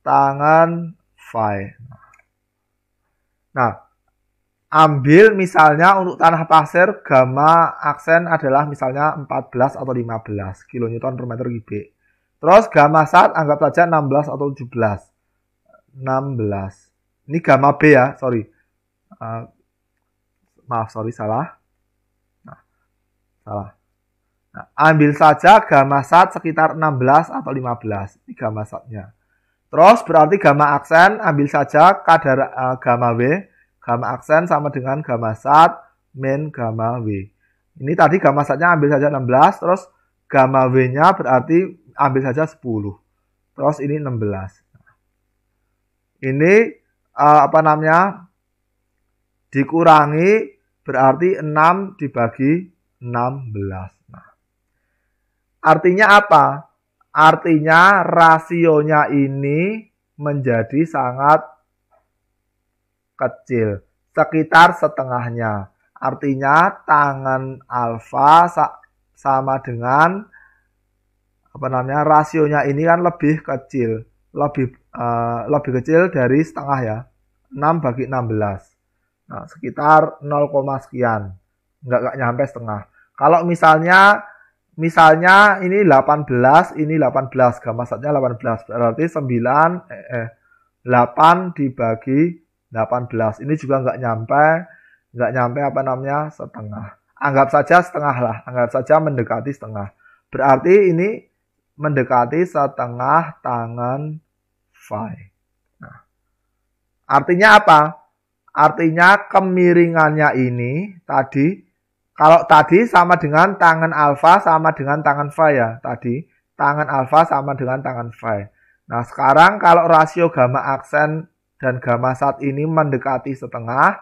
tangan phi. Nah, ambil misalnya untuk tanah pasir gamma aksen adalah misalnya 14 atau 15 kilonewton per meter kubik. Terus gamma sat anggap saja 16 atau 17. 16. Ini gamma B ya, sorry. Eh, maaf sorry salah. Nah, salah. Nah, ambil saja gamma sat sekitar 16 atau 15, ini gamma satnya. Terus berarti gamma aksen ambil saja kadar uh, gamma W, gamma aksen sama dengan gamma sat min gamma W. Ini tadi gamma satnya ambil saja 16, terus gamma W-nya berarti ambil saja 10. Terus ini 16. Nah, ini uh, apa namanya? dikurangi berarti 6 dibagi 16. Nah, artinya apa? Artinya rasionya ini menjadi sangat kecil, sekitar setengahnya. Artinya tangan alfa sama dengan apa namanya rasionya ini kan lebih kecil, lebih uh, lebih kecil dari setengah ya. 6 bagi 16. Nah, sekitar 0, sekian. Enggak enggak nyampe setengah. Kalau misalnya misalnya ini 18, ini 18, gamma satnya 18. Berarti 9 eh, eh 8 dibagi 18. Ini juga enggak nyampe enggak nyampe apa namanya setengah. Anggap saja setengah lah, anggap saja mendekati setengah. Berarti ini mendekati setengah tangan phi. Nah, artinya apa? Artinya kemiringannya ini tadi kalau tadi sama dengan tangan alfa sama dengan tangan phi ya tadi tangan alfa sama dengan tangan phi. Nah sekarang kalau rasio gamma aksen dan gamma saat ini mendekati setengah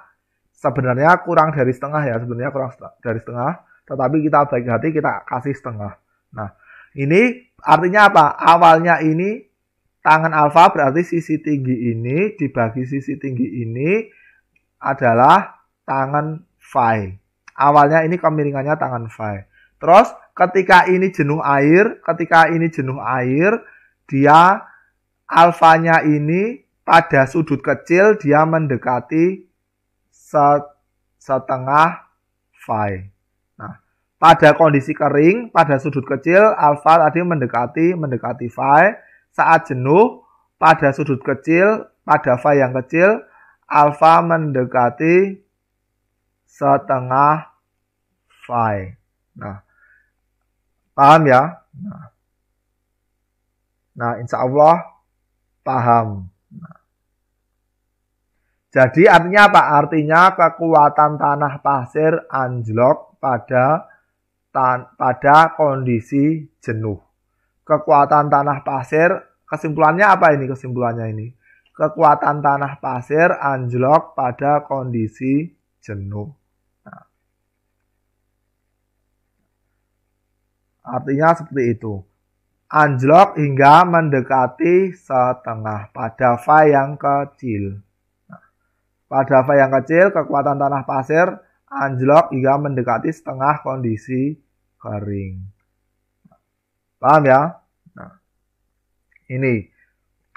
sebenarnya kurang dari setengah ya sebenarnya kurang dari setengah tetapi kita baik hati kita kasih setengah. Nah ini artinya apa? Awalnya ini tangan alfa berarti sisi tinggi ini dibagi sisi tinggi ini adalah tangan phi. Awalnya ini kemiringannya tangan phi. Terus ketika ini jenuh air, ketika ini jenuh air, dia alfanya ini pada sudut kecil dia mendekati setengah phi. Nah, pada kondisi kering, pada sudut kecil, alfa tadi mendekati mendekati phi Saat jenuh, pada sudut kecil, pada phi yang kecil, alfa mendekati setengah phi. Nah, paham ya? Nah, nah insya Allah paham. Nah. Jadi artinya apa? Artinya kekuatan tanah pasir anjlok pada tan pada kondisi jenuh. Kekuatan tanah pasir, kesimpulannya apa ini? Kesimpulannya ini kekuatan tanah pasir anjlok pada kondisi jenuh. Nah, artinya seperti itu. Anjlok hingga mendekati setengah pada fa yang kecil. Nah, fa yang kecil, kekuatan tanah pasir anjlok hingga mendekati setengah kondisi kering. Nah. Paham ya? Nah, ini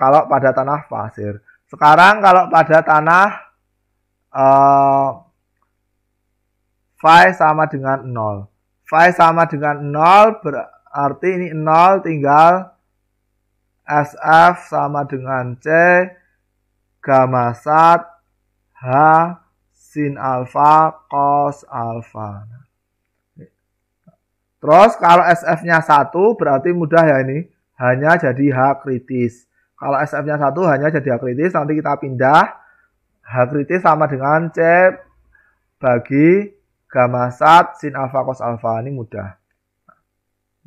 kalau pada tanah pasir. Sekarang kalau pada tanah uh, phi sama dengan 0. Phi sama dengan 0 berarti ini 0 tinggal SF sama dengan C gamma sat H sin alfa cos alfa. Terus kalau SF-nya 1 berarti mudah ya ini. Hanya jadi H kritis. Kalau SF-nya satu hanya jadi H kritis, nanti kita pindah H kritis sama dengan C bagi gamma sat sin alfa cos alfa. Ini mudah.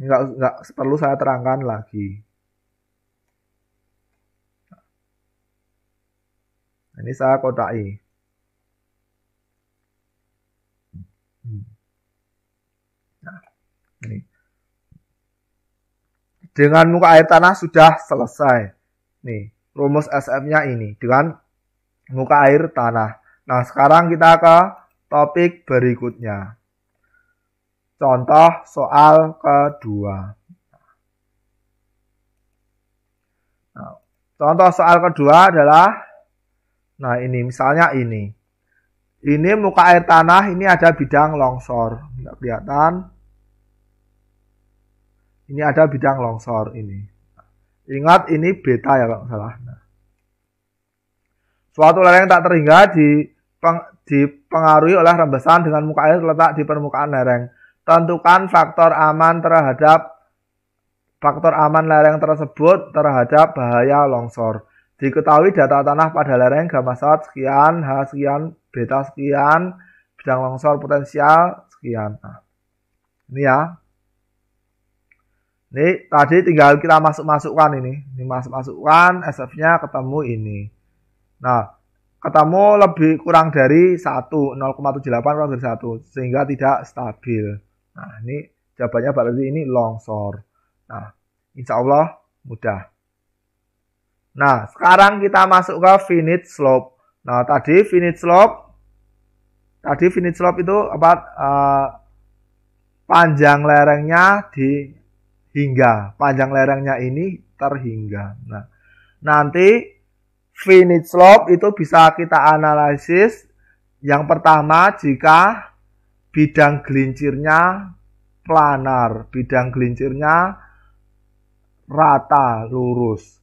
Nggak, nggak perlu saya terangkan lagi. Ini saya kotak Nah, ini. Dengan muka air tanah sudah selesai. Nih, rumus SF-nya ini dengan muka air tanah. Nah, sekarang kita ke topik berikutnya. Contoh soal kedua. Nah, contoh soal kedua adalah nah ini misalnya ini. Ini muka air tanah, ini ada bidang longsor. Tidak kelihatan. Ini ada bidang longsor ini. Ingat ini beta ya kalau salah. Nah. Suatu lereng tak terhingga dipeng, dipengaruhi oleh rembesan dengan muka air terletak di permukaan lereng. Tentukan faktor aman terhadap faktor aman lereng tersebut terhadap bahaya longsor. Diketahui data tanah pada lereng gamma saat sekian, H sekian, beta sekian, bidang longsor potensial sekian. Nah, ini ya, ini tadi tinggal kita masuk-masukkan ini. Ini masuk-masukkan SF-nya ketemu ini. Nah, ketemu lebih kurang dari 1, 0,78 kurang dari 1 sehingga tidak stabil. Nah, ini jawabannya berarti ini longsor. Nah, insya Allah mudah. Nah, sekarang kita masuk ke finite slope. Nah, tadi finite slope tadi finite slope itu apa uh, panjang lerengnya di hingga panjang lerengnya ini terhingga. Nah, nanti finish slope itu bisa kita analisis yang pertama jika bidang gelincirnya planar, bidang gelincirnya rata, lurus.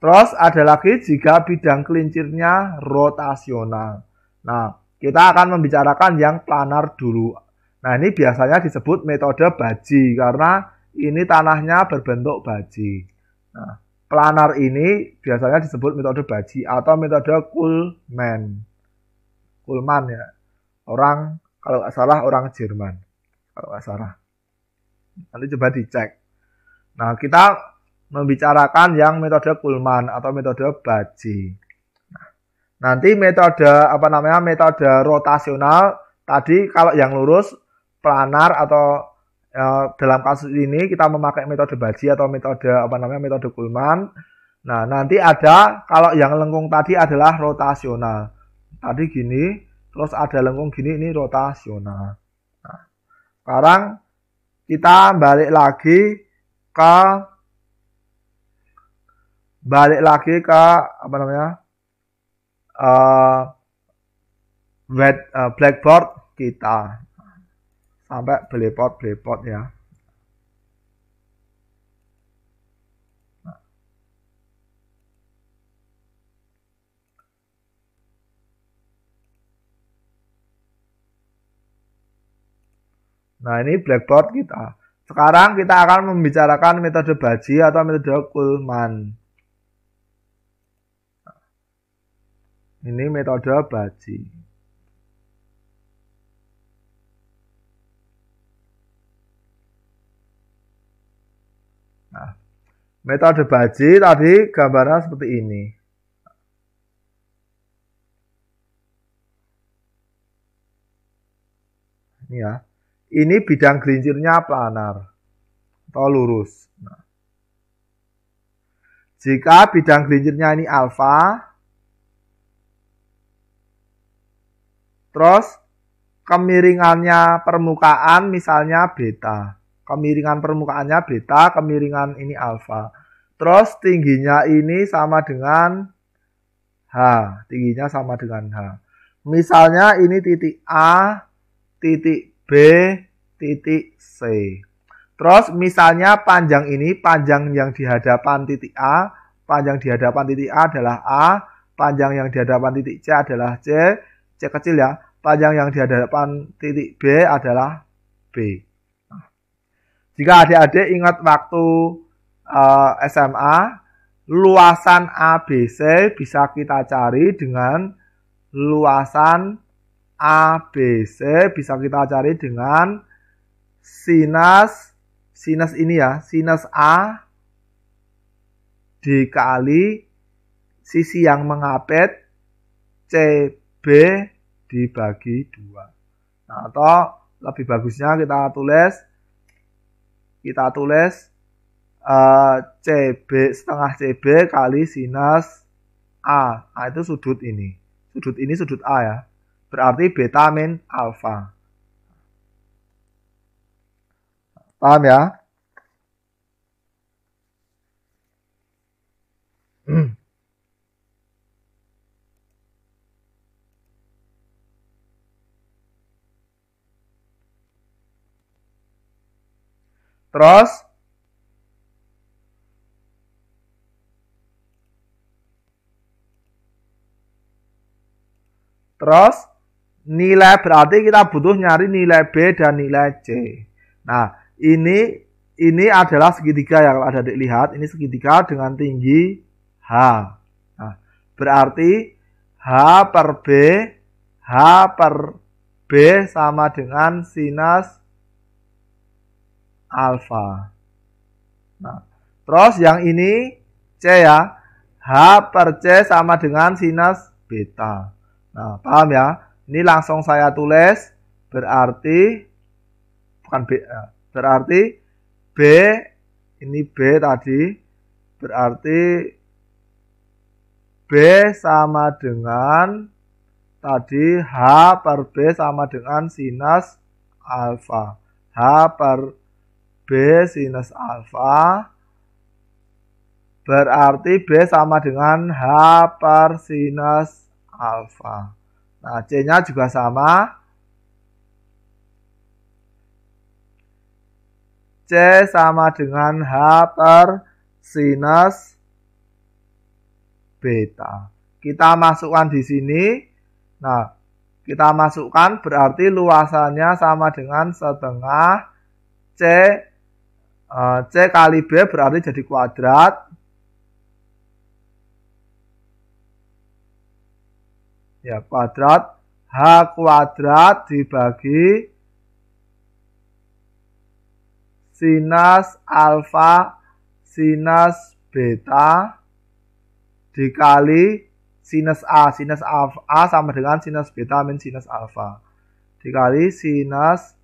Terus ada lagi jika bidang kelincirnya rotasional. Nah, kita akan membicarakan yang planar dulu. Nah, ini biasanya disebut metode baji karena ini tanahnya berbentuk baji. Nah, planar ini biasanya disebut metode baji atau metode Kulman. Kulman ya. Orang kalau nggak salah orang Jerman. Kalau nggak salah. Nanti coba dicek. Nah, kita membicarakan yang metode Kulman atau metode baji. Nah, nanti metode apa namanya? metode rotasional tadi kalau yang lurus planar atau Eh, dalam kasus ini kita memakai metode baji atau metode apa namanya metode Kulman. Nah, nanti ada kalau yang lengkung tadi adalah rotasional. Tadi gini, terus ada lengkung gini ini rotasional. Nah, sekarang kita balik lagi ke balik lagi ke apa namanya uh, eh, red uh, eh, blackboard kita sampai belepot-belepot ya. Nah ini blackboard kita. Sekarang kita akan membicarakan metode Baji atau metode kulman Ini metode Baji. Metode baji tadi gambarnya seperti ini. Ini ya. Ini bidang gelincirnya planar atau lurus. Nah. Jika bidang gelincirnya ini alfa, terus kemiringannya permukaan misalnya beta kemiringan permukaannya beta, kemiringan ini alfa. Terus tingginya ini sama dengan H, tingginya sama dengan H. Misalnya ini titik A, titik B, titik C. Terus misalnya panjang ini, panjang yang di hadapan titik A, panjang di hadapan titik A adalah A, panjang yang di hadapan titik C adalah C, C kecil ya, panjang yang di hadapan titik B adalah B. Jika adik-adik ingat waktu uh, eh, SMA, luasan ABC bisa kita cari dengan luasan ABC bisa kita cari dengan sinus sinus ini ya, sinus A dikali sisi yang mengapit CB dibagi 2. Nah, atau lebih bagusnya kita tulis kita tulis uh, eh, CB setengah CB kali sinus A. Nah, itu sudut ini. Sudut ini sudut A ya. Berarti beta min alfa. Paham ya? Hmm. Terus Terus nilai berarti kita butuh nyari nilai B dan nilai C. Nah, ini ini adalah segitiga yang kalau ada dilihat, ini segitiga dengan tinggi H. Nah, berarti H per B H per B sama dengan sinus alfa. Nah, terus yang ini C ya. H per C sama dengan sinus beta. Nah, paham ya? Ini langsung saya tulis berarti bukan B eh, berarti B ini B tadi berarti B sama dengan tadi H per B sama dengan sinus alfa. H per B sinus alfa berarti B sama dengan H per sinus alfa. Nah, C-nya juga sama. C sama dengan H per sinus beta. Kita masukkan di sini. Nah, kita masukkan berarti luasannya sama dengan setengah C Eh, C kali B berarti jadi kuadrat. Ya, kuadrat. H kuadrat dibagi sinas alfa sinas beta dikali sinus A. Sinus A sama dengan sinus beta min sinus alfa. Dikali sinus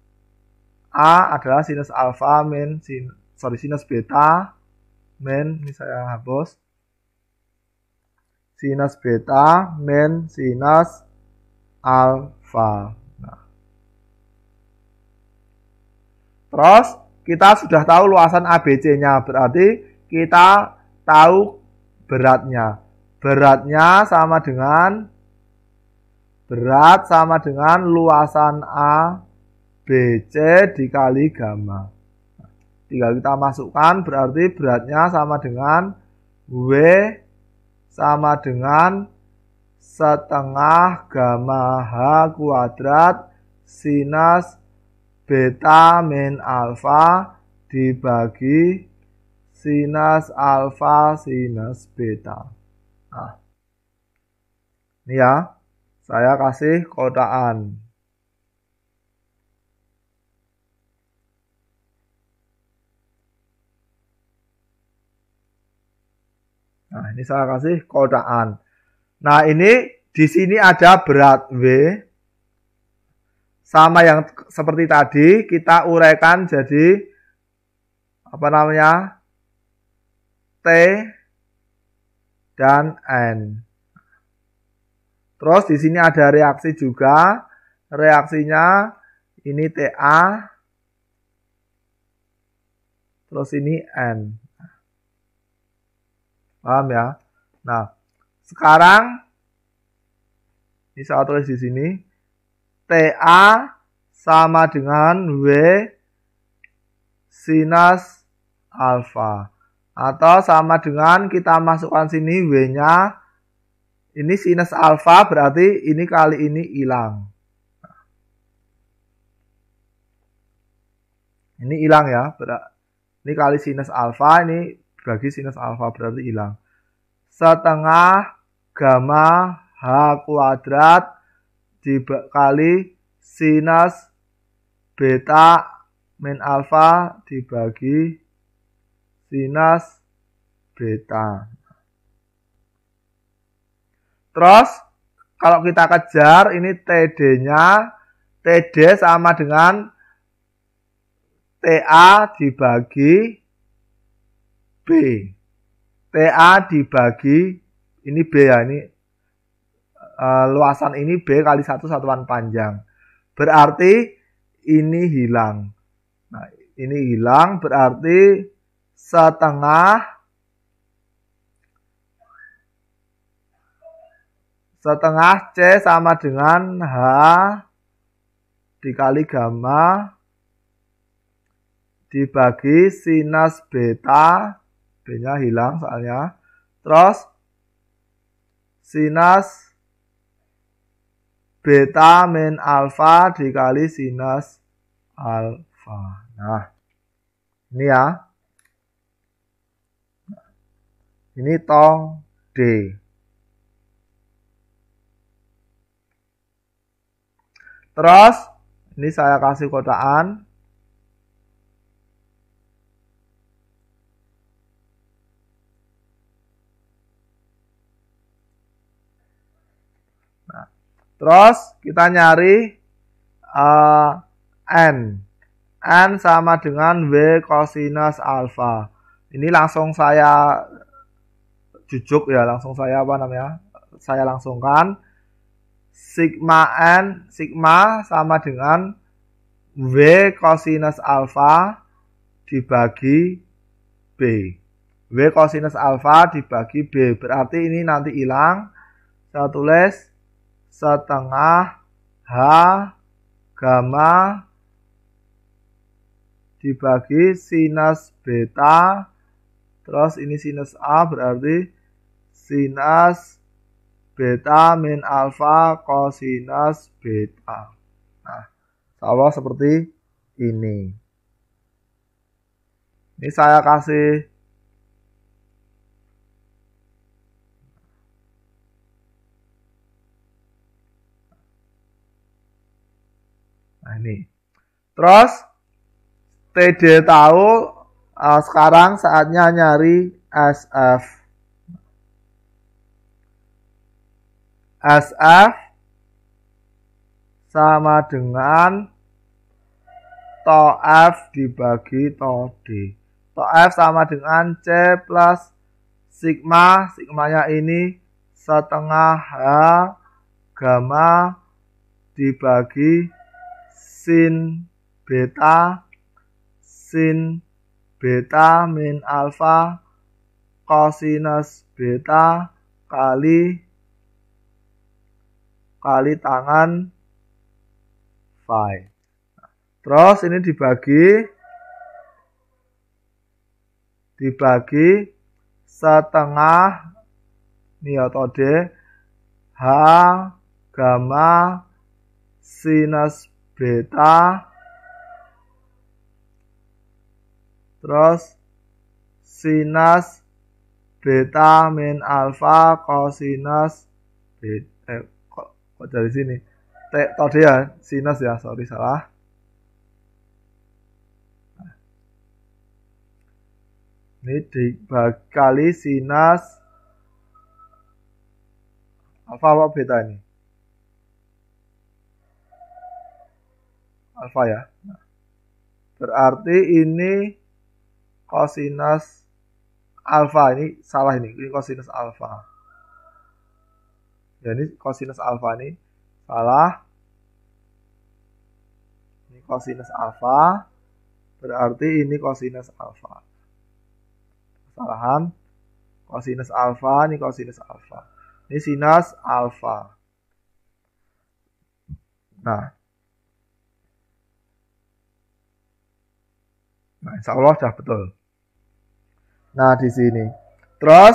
A adalah sinus alfa min sin sorry sinus beta men ini saya hapus sinus beta men sinus alfa nah. terus kita sudah tahu luasan ABC-nya berarti kita tahu beratnya beratnya sama dengan berat sama dengan luasan ABC dikali gamma Tinggal kita masukkan berarti beratnya sama dengan W sama dengan setengah gamma H kuadrat sinus beta min alfa dibagi sinas alfa sinas beta. Nah, ini ya, saya kasih kotaan Nah, ini saya kasih kodaan. Nah, ini di sini ada berat W. Sama yang seperti tadi, kita uraikan jadi apa namanya? T dan N. Terus di sini ada reaksi juga. Reaksinya ini TA. Terus ini N. Paham ya? Nah, sekarang ini saya tulis di sini TA sama dengan W sinas alfa atau sama dengan kita masukkan sini W-nya ini sinus alfa berarti ini kali ini hilang. Ini hilang ya. Ini kali sinus alfa ini bagi sinus alfa berarti hilang. Setengah gamma H kuadrat dikali sinus beta min alfa dibagi sinus beta. Terus kalau kita kejar ini TD-nya TD sama dengan TA dibagi B. TA dibagi ini B ya ini uh, luasan ini B kali satu satuan panjang. Berarti ini hilang. Nah, ini hilang berarti setengah setengah C sama dengan H dikali gamma dibagi sinus beta B-nya hilang soalnya. Terus sinus beta min alfa dikali sinus alfa. Nah, ini ya. Ini tong D. Terus ini saya kasih kotaan Terus kita nyari uh, N. N sama dengan W cosinus alpha. Ini langsung saya jujuk ya, langsung saya apa namanya? Saya langsungkan sigma N, sigma sama dengan W cosinus alpha dibagi B. W cosinus alpha dibagi B. Berarti ini nanti hilang. Saya tulis setengah H gamma dibagi sinus beta terus ini sinus A berarti sinus beta min alfa cosinus beta nah Allah seperti ini ini saya kasih Nah ini. Terus TD tahu uh, sekarang saatnya nyari SF. SF sama dengan tof dibagi to'd. Tof sama dengan C plus sigma. Sigmanya ini setengah H gamma dibagi sin beta sin beta min alfa kosinus beta kali kali tangan phi. Terus ini dibagi dibagi setengah niotode H gamma sinus beta terus sinas beta min alfa kosinus beta eh, kok, kok dari sini T, tadi ya sinus ya sorry salah ini dibagi kali sinas alfa apa beta ini alfa ya. Nah. berarti ini kosinus alfa ini salah ini, ini kosinus alfa. Ya ini kosinus alfa ini salah. Ini kosinus alfa berarti ini kosinus alfa. Kesalahan kosinus alfa ini kosinus alfa. Ini sinus alfa. Nah, Nah, insya Allah sudah betul. Nah, di sini. Terus,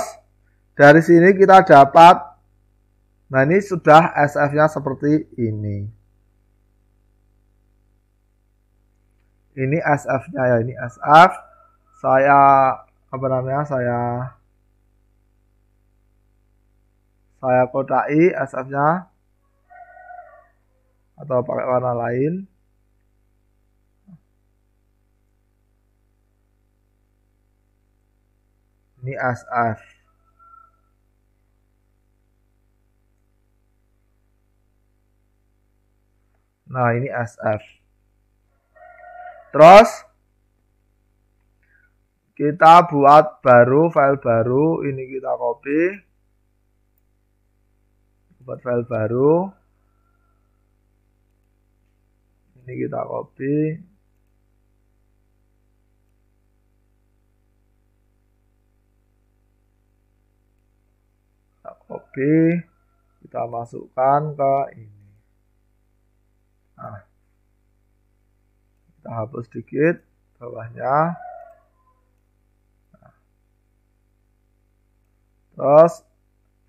dari sini kita dapat, nah ini sudah SF-nya seperti ini. Ini SF-nya ya, ini SF. Saya, apa namanya, saya, saya kodai SF-nya. Atau pakai warna lain. Ini As'ar. Nah, ini As'ar. Terus kita buat baru file baru, ini kita copy. Buat file baru. Ini kita copy. B kita masukkan ke ini. Nah, kita hapus sedikit bawahnya. Nah. Terus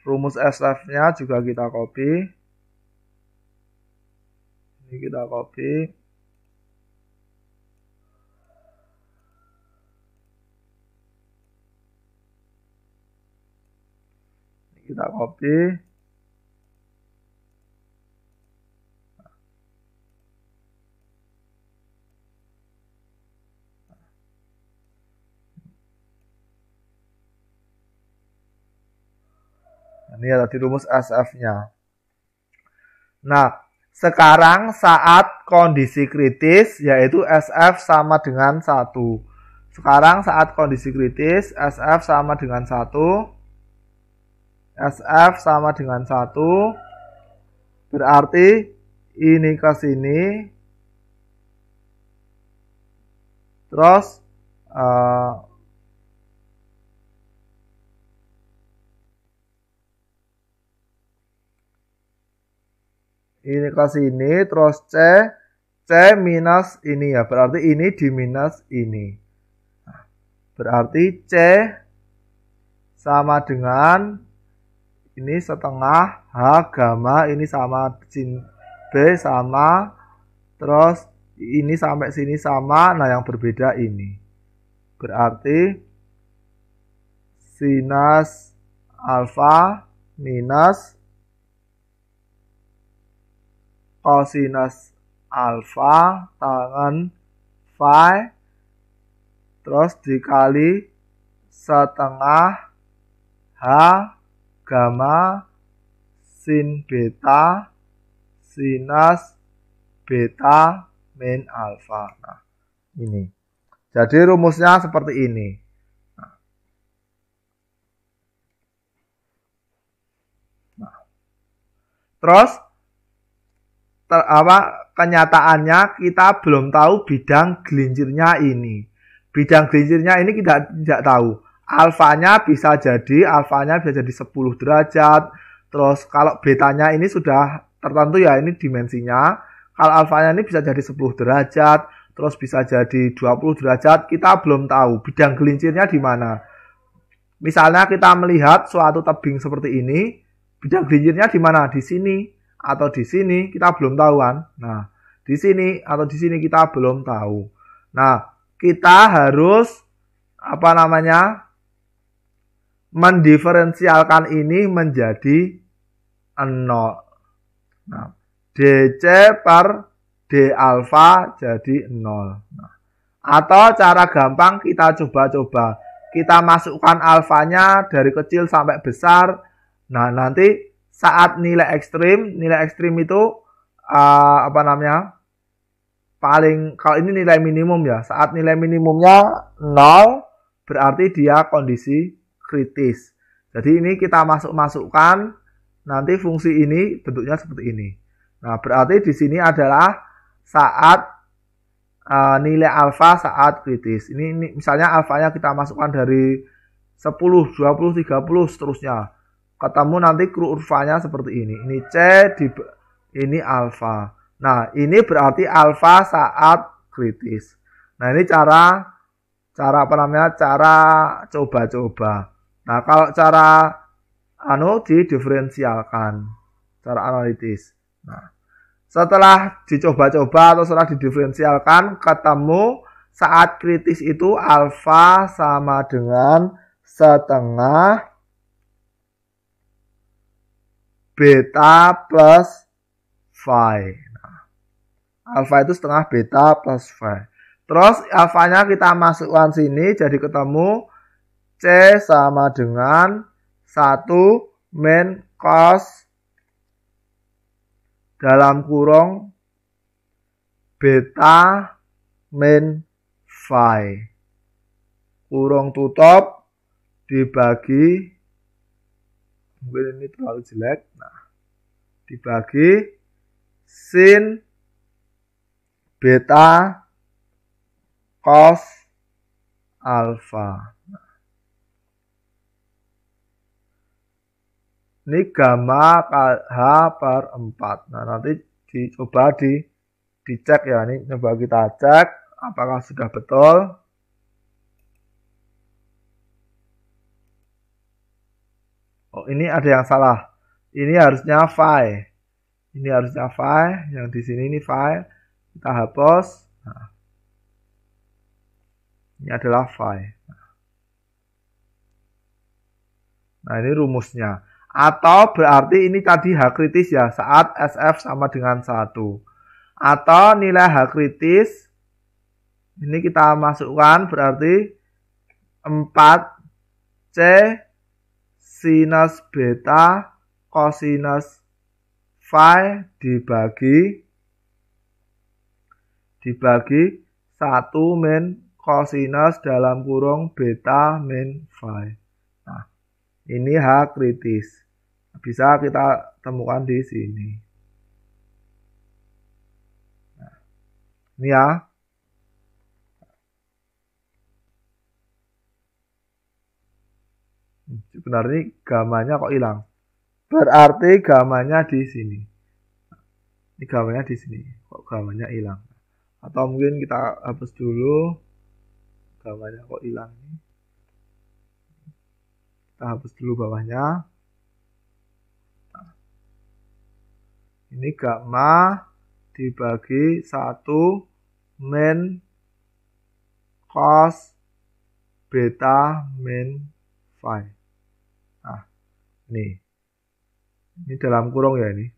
rumus SF-nya juga kita copy. Ini kita copy. kita copy ini ada di rumus SF-nya. Nah, sekarang saat kondisi kritis yaitu SF sama dengan 1. Sekarang saat kondisi kritis SF sama dengan 1. SF sama dengan 1 berarti ini ke sini terus uh, ini ke sini terus C C minus ini ya berarti ini di minus ini nah, berarti C sama dengan ini setengah H gamma ini sama sin B sama terus ini sampai sini sama nah yang berbeda ini berarti sinas alfa minus cosinus alfa tangan phi terus dikali setengah h gamma, sin beta, sinus beta min alpha Nah, ini. Jadi rumusnya seperti ini. Nah. nah. Terus ter, apa kenyataannya kita belum tahu bidang gelincirnya ini. Bidang gelincirnya ini kita tidak tahu alfanya bisa jadi alfanya bisa jadi 10 derajat. Terus kalau betanya ini sudah tertentu ya ini dimensinya. Kalau alfanya ini bisa jadi 10 derajat, terus bisa jadi 20 derajat, kita belum tahu bidang gelincirnya di mana. Misalnya kita melihat suatu tebing seperti ini, bidang gelincirnya di mana? Di sini atau di sini, kita belum tahu kan. Nah, di sini atau di sini kita belum tahu. Nah, kita harus apa namanya? mendiferensialkan ini menjadi 0. Nah, DC per D alfa jadi 0. Nah, atau cara gampang kita coba-coba. Kita masukkan alfanya dari kecil sampai besar. Nah, nanti saat nilai ekstrim, nilai ekstrim itu uh, apa namanya? Paling kalau ini nilai minimum ya. Saat nilai minimumnya 0 berarti dia kondisi kritis. Jadi ini kita masuk-masukkan nanti fungsi ini bentuknya seperti ini. Nah, berarti di sini adalah saat uh, nilai alfa saat kritis. Ini, ini misalnya alfanya kita masukkan dari 10, 20, 30 seterusnya. Ketemu nanti kurvanya seperti ini. Ini C di ini alfa. Nah, ini berarti alfa saat kritis. Nah, ini cara cara apa namanya? cara coba-coba. Nah, kalau cara anu didiferensialkan secara analitis. Nah, setelah dicoba-coba atau setelah didiferensialkan ketemu saat kritis itu alfa sama dengan setengah beta plus phi. Nah, alfa itu setengah beta plus phi. Terus alfanya kita masukkan sini jadi ketemu C sama dengan 1 min cos dalam kurung beta min phi kurung tutup dibagi mungkin ini terlalu jelek nah dibagi sin beta cos alpha ini gamma H per 4 nah nanti dicoba di dicek ya ini coba kita cek apakah sudah betul oh ini ada yang salah ini harusnya phi. ini harusnya phi yang di sini ini phi. kita hapus nah. ini adalah phi. nah ini rumusnya atau berarti ini tadi h kritis ya, saat SF sama dengan 1. Atau nilai h kritis, ini kita masukkan berarti 4C sinus beta kosinus phi dibagi dibagi 1 min kosinus dalam kurung beta min phi. Nah, ini h kritis bisa kita temukan di sini. Nah, ini ya. Hmm, sebenarnya gamanya kok hilang. Berarti gamanya di sini. Ini gamanya di sini. Kok gamanya hilang. Atau mungkin kita hapus dulu. Gamanya kok hilang. Kita hapus dulu bawahnya. Ini gamma dibagi 1 min cos beta min phi. Nah, ini. Ini dalam kurung ya ini.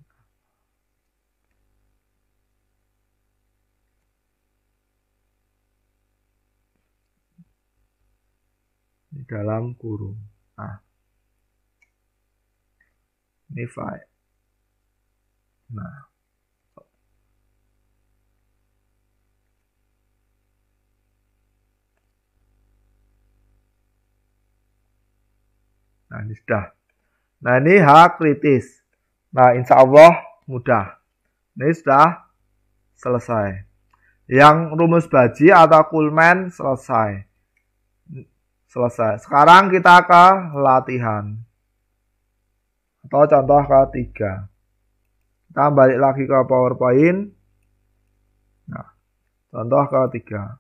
Ini dalam kurung. Nah. Ini phi. Nah. Nah, ini sudah. Nah, ini hak kritis. Nah, insya Allah mudah. Ini sudah selesai. Yang rumus baji atau kulmen selesai. Selesai. Sekarang kita ke latihan. Atau contoh ketiga kita nah, balik lagi ke PowerPoint. Nah, contoh ketiga.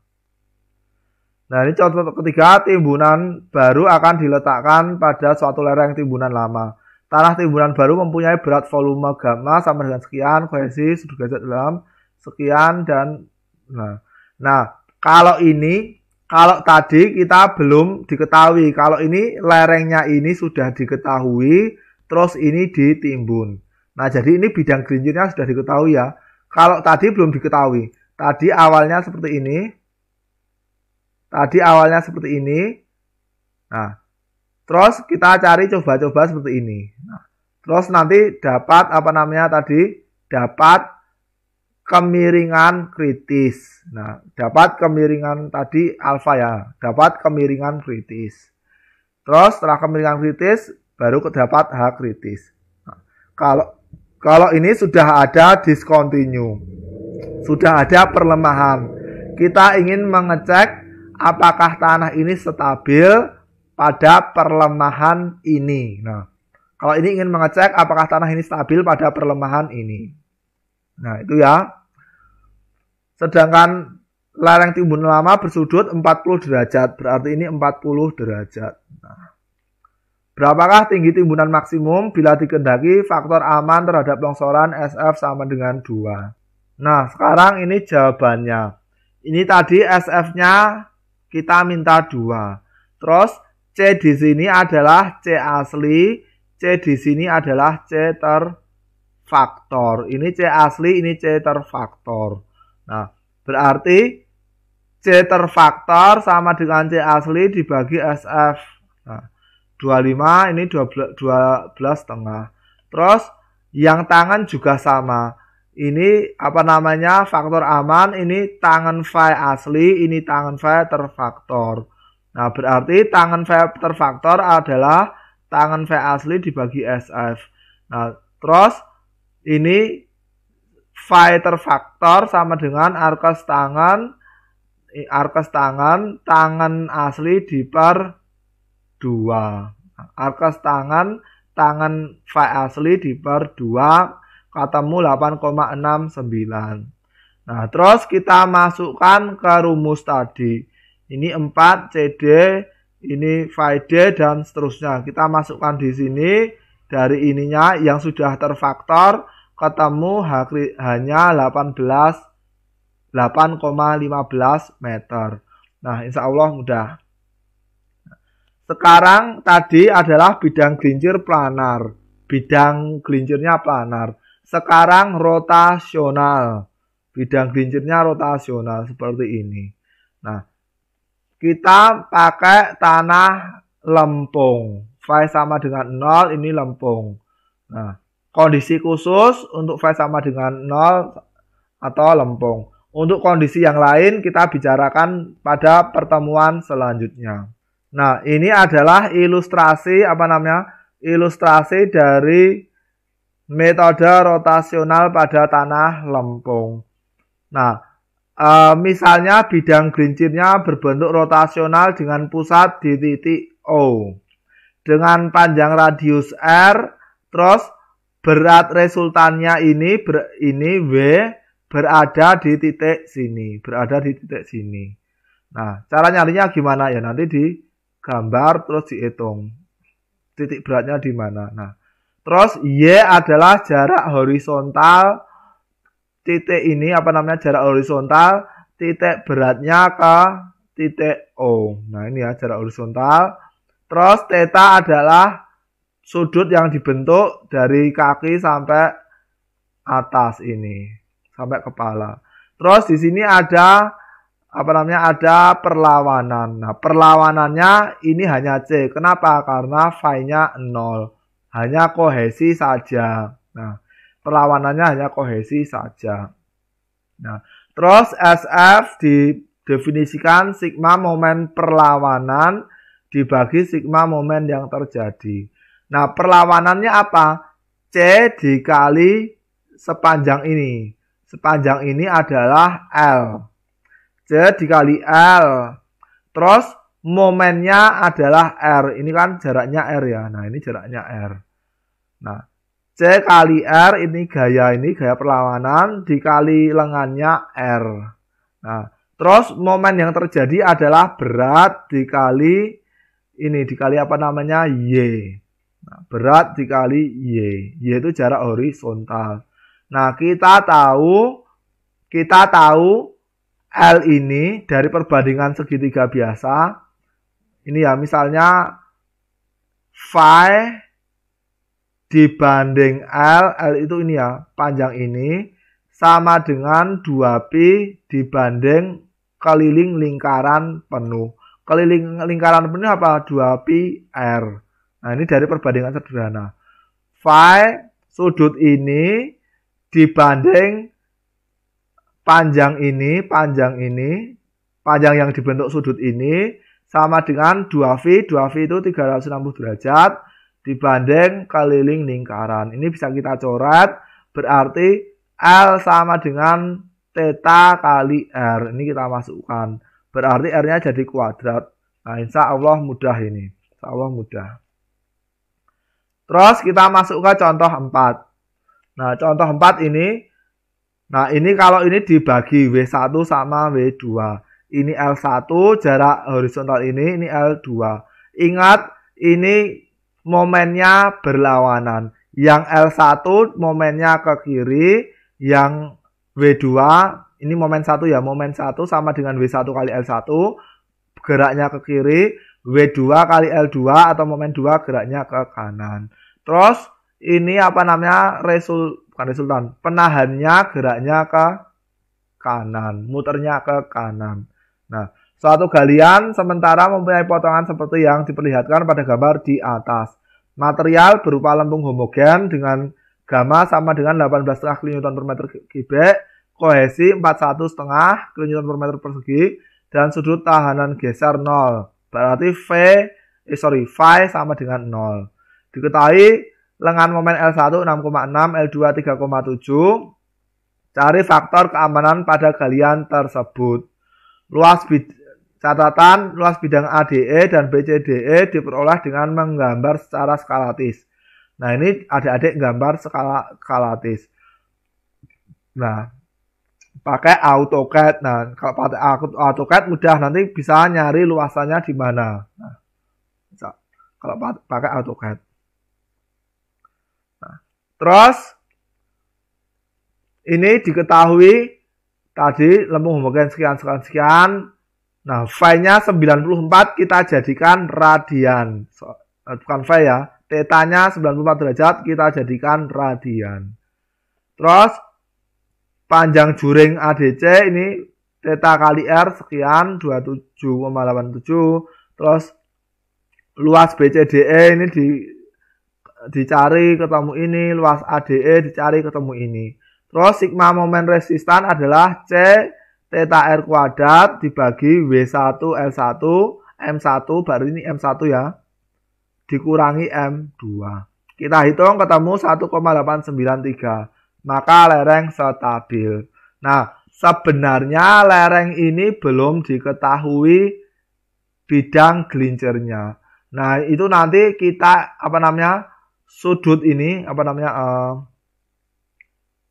Nah, ini contoh ketiga, timbunan baru akan diletakkan pada suatu lereng timbunan lama. Tanah timbunan baru mempunyai berat volume gamma sama dengan sekian, kohesi sudut derajat dalam sekian dan nah. Nah, kalau ini kalau tadi kita belum diketahui, kalau ini lerengnya ini sudah diketahui, terus ini ditimbun. Nah, jadi ini bidang gelincirnya sudah diketahui ya. Kalau tadi belum diketahui. Tadi awalnya seperti ini. Tadi awalnya seperti ini. Nah, terus kita cari coba-coba seperti ini. Nah, terus nanti dapat apa namanya tadi? Dapat kemiringan kritis. Nah, dapat kemiringan tadi alfa ya. Dapat kemiringan kritis. Terus setelah kemiringan kritis baru dapat H kritis. Nah, kalau kalau ini sudah ada discontinue, sudah ada perlemahan. Kita ingin mengecek apakah tanah ini stabil pada perlemahan ini. Nah, kalau ini ingin mengecek apakah tanah ini stabil pada perlemahan ini. Nah, itu ya. Sedangkan lereng timbun lama bersudut 40 derajat, berarti ini 40 derajat. Nah, Berapakah tinggi timbunan maksimum bila dikendaki faktor aman terhadap longsoran SF sama dengan 2? Nah, sekarang ini jawabannya. Ini tadi SF-nya kita minta 2. Terus C di sini adalah C asli, C di sini adalah C terfaktor. Ini C asli, ini C terfaktor. Nah, berarti C terfaktor sama dengan C asli dibagi SF 25 ini 12 12 setengah. Terus yang tangan juga sama. Ini apa namanya faktor aman ini tangan file asli, ini tangan file terfaktor. Nah, berarti tangan file terfaktor adalah tangan file asli dibagi SF. Nah, terus ini file terfaktor sama dengan arkes tangan arkes tangan tangan asli diper 2. Nah, Arkas tangan, tangan file asli diper 2, ketemu 8,69. Nah, terus kita masukkan ke rumus tadi. Ini 4 CD, ini phi D, dan seterusnya. Kita masukkan di sini dari ininya yang sudah terfaktor ketemu hanya 18 8,15 meter. Nah, insya Allah mudah. Sekarang tadi adalah bidang gelincir planar. Bidang gelincirnya planar. Sekarang rotasional. Bidang gelincirnya rotasional seperti ini. Nah, kita pakai tanah lempung. Phi sama dengan 0, ini lempung. Nah, kondisi khusus untuk phi sama dengan 0 atau lempung. Untuk kondisi yang lain kita bicarakan pada pertemuan selanjutnya. Nah, ini adalah ilustrasi apa namanya? Ilustrasi dari metode rotasional pada tanah lempung. Nah, e, misalnya bidang gerincirnya berbentuk rotasional dengan pusat di titik O. Dengan panjang radius R, terus berat resultannya ini ber, ini W berada di titik sini, berada di titik sini. Nah, cara nyarinya gimana ya nanti di gambar terus dihitung titik beratnya di mana. Nah, terus Y adalah jarak horizontal titik ini apa namanya jarak horizontal titik beratnya ke titik O. Nah, ini ya jarak horizontal. Terus theta adalah sudut yang dibentuk dari kaki sampai atas ini, sampai kepala. Terus di sini ada apa namanya ada perlawanan. Nah, perlawanannya ini hanya C. Kenapa? Karena phi-nya 0. Hanya kohesi saja. Nah, perlawanannya hanya kohesi saja. Nah, terus SF didefinisikan sigma momen perlawanan dibagi sigma momen yang terjadi. Nah, perlawanannya apa? C dikali sepanjang ini. Sepanjang ini adalah L. J dikali L terus momennya adalah R ini kan jaraknya R ya nah ini jaraknya R nah C kali R ini gaya ini gaya perlawanan dikali lengannya R nah terus momen yang terjadi adalah berat dikali ini dikali apa namanya Y nah, berat dikali Y Y itu jarak horizontal nah kita tahu kita tahu L ini dari perbandingan segitiga biasa. Ini ya misalnya phi dibanding L, L itu ini ya, panjang ini sama dengan 2pi dibanding keliling lingkaran penuh. Keliling lingkaran penuh apa? 2pi R. Nah, ini dari perbandingan sederhana. Phi sudut ini dibanding panjang ini, panjang ini, panjang yang dibentuk sudut ini sama dengan 2V, 2V itu 360 derajat dibanding keliling lingkaran. Ini bisa kita coret berarti L sama dengan theta kali R. Ini kita masukkan. Berarti R-nya jadi kuadrat. Nah, insya Allah mudah ini. Insya Allah mudah. Terus kita masukkan contoh 4. Nah, contoh 4 ini Nah, ini kalau ini dibagi W1 sama W2. Ini L1 jarak horizontal ini, ini L2. Ingat, ini momennya berlawanan. Yang L1 momennya ke kiri, yang W2 ini momen 1 ya, momen 1 sama dengan W1 kali L1, geraknya ke kiri, W2 kali L2 atau momen 2 geraknya ke kanan. Terus ini apa namanya resul bukan resultan, penahannya geraknya ke kanan, muternya ke kanan. Nah, suatu galian sementara mempunyai potongan seperti yang diperlihatkan pada gambar di atas. Material berupa lempung homogen dengan gamma sama dengan 18,5 kN per meter kubik, kohesi 41,5 kN per meter persegi, dan sudut tahanan geser 0. Berarti V, eh sorry, phi sama dengan 0. Diketahui lengan momen L1 6,6, L2 3,7. Cari faktor keamanan pada galian tersebut. Luas bid catatan luas bidang ADE dan BCDE diperoleh dengan menggambar secara skalatis. Nah, ini adik-adik gambar skala skalatis. Nah, pakai AutoCAD. Nah, kalau pakai AutoCAD mudah nanti bisa nyari luasannya di mana. Nah, kalau pakai AutoCAD. Terus ini diketahui tadi lempung homogen sekian sekian sekian. Nah, phi-nya 94 kita jadikan radian. So, eh, bukan phi ya. Tetanya 94 derajat kita jadikan radian. Terus panjang juring ADC ini theta kali R sekian 27,87. Terus luas BCDE ini di dicari ketemu ini, luas ADE dicari ketemu ini. Terus sigma momen resistan adalah C theta R kuadrat dibagi W1 L1 M1 baru ini M1 ya dikurangi M2. Kita hitung ketemu 1,893. Maka lereng stabil. Nah, sebenarnya lereng ini belum diketahui bidang gelincirnya Nah, itu nanti kita apa namanya? sudut ini apa namanya uh,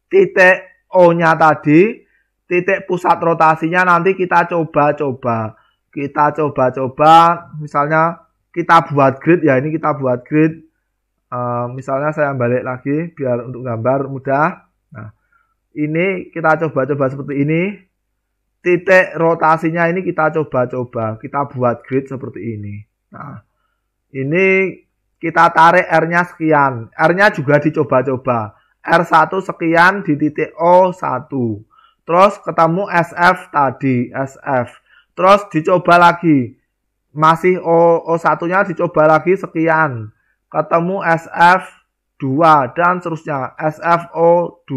titik O-nya tadi, titik pusat rotasinya nanti kita coba-coba. Kita coba-coba, misalnya kita buat grid ya, ini kita buat grid. Uh, misalnya saya balik lagi biar untuk gambar mudah. Nah, ini kita coba-coba seperti ini. Titik rotasinya ini kita coba-coba, kita buat grid seperti ini. Nah, ini kita tarik R-nya sekian. R-nya juga dicoba-coba. R1 sekian di titik O1. Terus ketemu SF tadi, SF. Terus dicoba lagi. Masih O, O1-nya dicoba lagi sekian. Ketemu SF2 dan seterusnya. SFO2.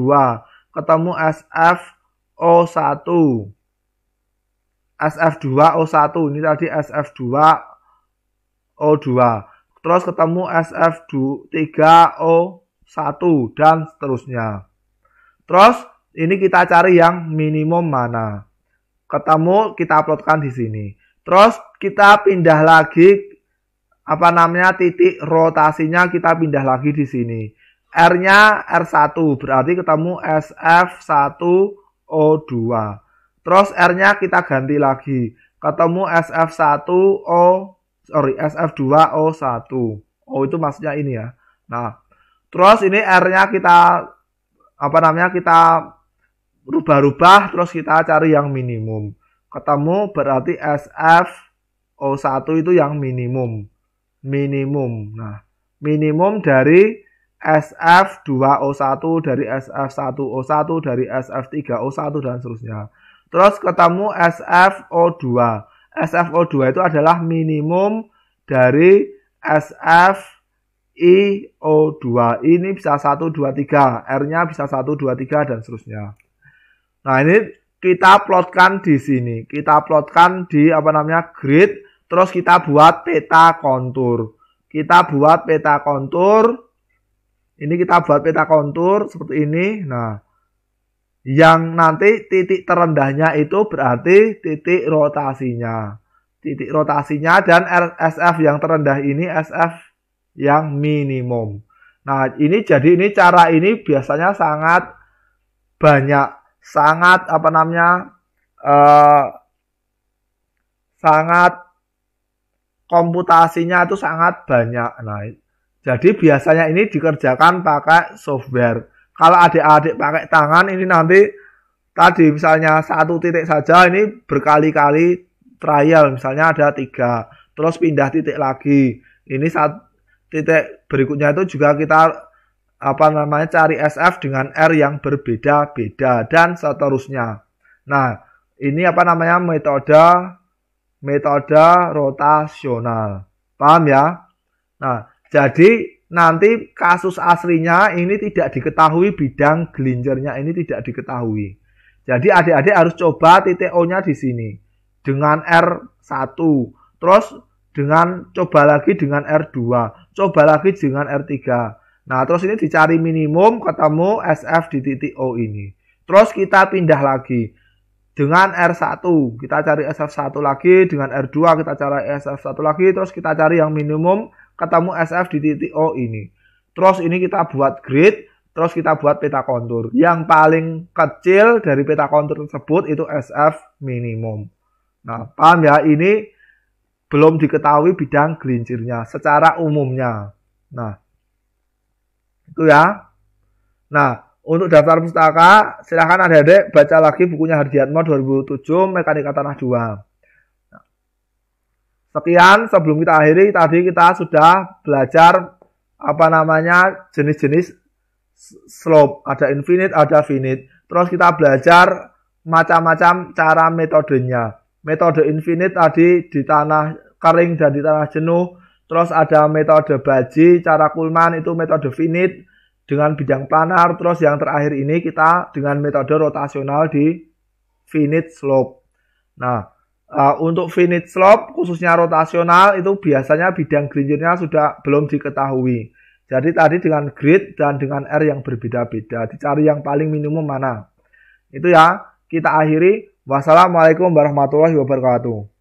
Ketemu SFO1. SF2O1. Ini tadi SF2O2 terus ketemu SF3O1 dan seterusnya. Terus ini kita cari yang minimum mana. Ketemu kita uploadkan di sini. Terus kita pindah lagi apa namanya titik rotasinya kita pindah lagi di sini. R-nya R1 berarti ketemu SF1O2. Terus R-nya kita ganti lagi ketemu SF1O sorry SF2O1 oh itu maksudnya ini ya nah terus ini R-nya kita apa namanya kita rubah-rubah terus kita cari yang minimum ketemu berarti SF O1 itu yang minimum minimum nah minimum dari SF2O1 dari SF1O1 dari SF3O1 dan seterusnya terus ketemu SFO2 SFO2 itu adalah minimum dari SFIO2. Ini bisa 1, 2, 3. R-nya bisa 1, 2, 3, dan seterusnya. Nah, ini kita plotkan di sini. Kita plotkan di apa namanya grid. Terus kita buat peta kontur. Kita buat peta kontur. Ini kita buat peta kontur seperti ini. Nah, yang nanti titik terendahnya itu berarti titik rotasinya. Titik rotasinya dan SF yang terendah ini SF yang minimum. Nah, ini jadi ini cara ini biasanya sangat banyak, sangat apa namanya? Eh, sangat komputasinya itu sangat banyak. Nah, jadi biasanya ini dikerjakan pakai software kalau adik-adik pakai tangan ini nanti tadi misalnya satu titik saja ini berkali-kali trial misalnya ada tiga terus pindah titik lagi ini saat titik berikutnya itu juga kita apa namanya cari SF dengan R yang berbeda-beda dan seterusnya nah ini apa namanya metode metode rotasional paham ya nah jadi nanti kasus aslinya ini tidak diketahui bidang gelincernya ini tidak diketahui. Jadi adik-adik harus coba titik O-nya di sini dengan R1. Terus dengan coba lagi dengan R2, coba lagi dengan R3. Nah, terus ini dicari minimum ketemu SF di titik O ini. Terus kita pindah lagi dengan R1, kita cari SF1 lagi, dengan R2 kita cari SF1 lagi, terus kita cari yang minimum ketemu SF di titik O ini. Terus ini kita buat grid, terus kita buat peta kontur. Yang paling kecil dari peta kontur tersebut itu SF minimum. Nah, paham ya? Ini belum diketahui bidang gelincirnya secara umumnya. Nah, itu ya. Nah, untuk daftar pustaka, silahkan adik-adik baca lagi bukunya Hardiatmo 2007, Mekanika Tanah 2. Sekian sebelum kita akhiri tadi kita sudah belajar apa namanya jenis-jenis slope, ada infinite, ada finite. Terus kita belajar macam-macam cara metodenya. Metode infinite tadi di tanah kering dan di tanah jenuh. Terus ada metode baji, cara kulman itu metode finite dengan bidang planar. Terus yang terakhir ini kita dengan metode rotasional di finite slope. Nah, Uh, untuk finite slope khususnya rotasional itu biasanya bidang gerinjirnya sudah belum diketahui. Jadi tadi dengan grid dan dengan R yang berbeda-beda dicari yang paling minimum mana. Itu ya, kita akhiri. Wassalamualaikum warahmatullahi wabarakatuh.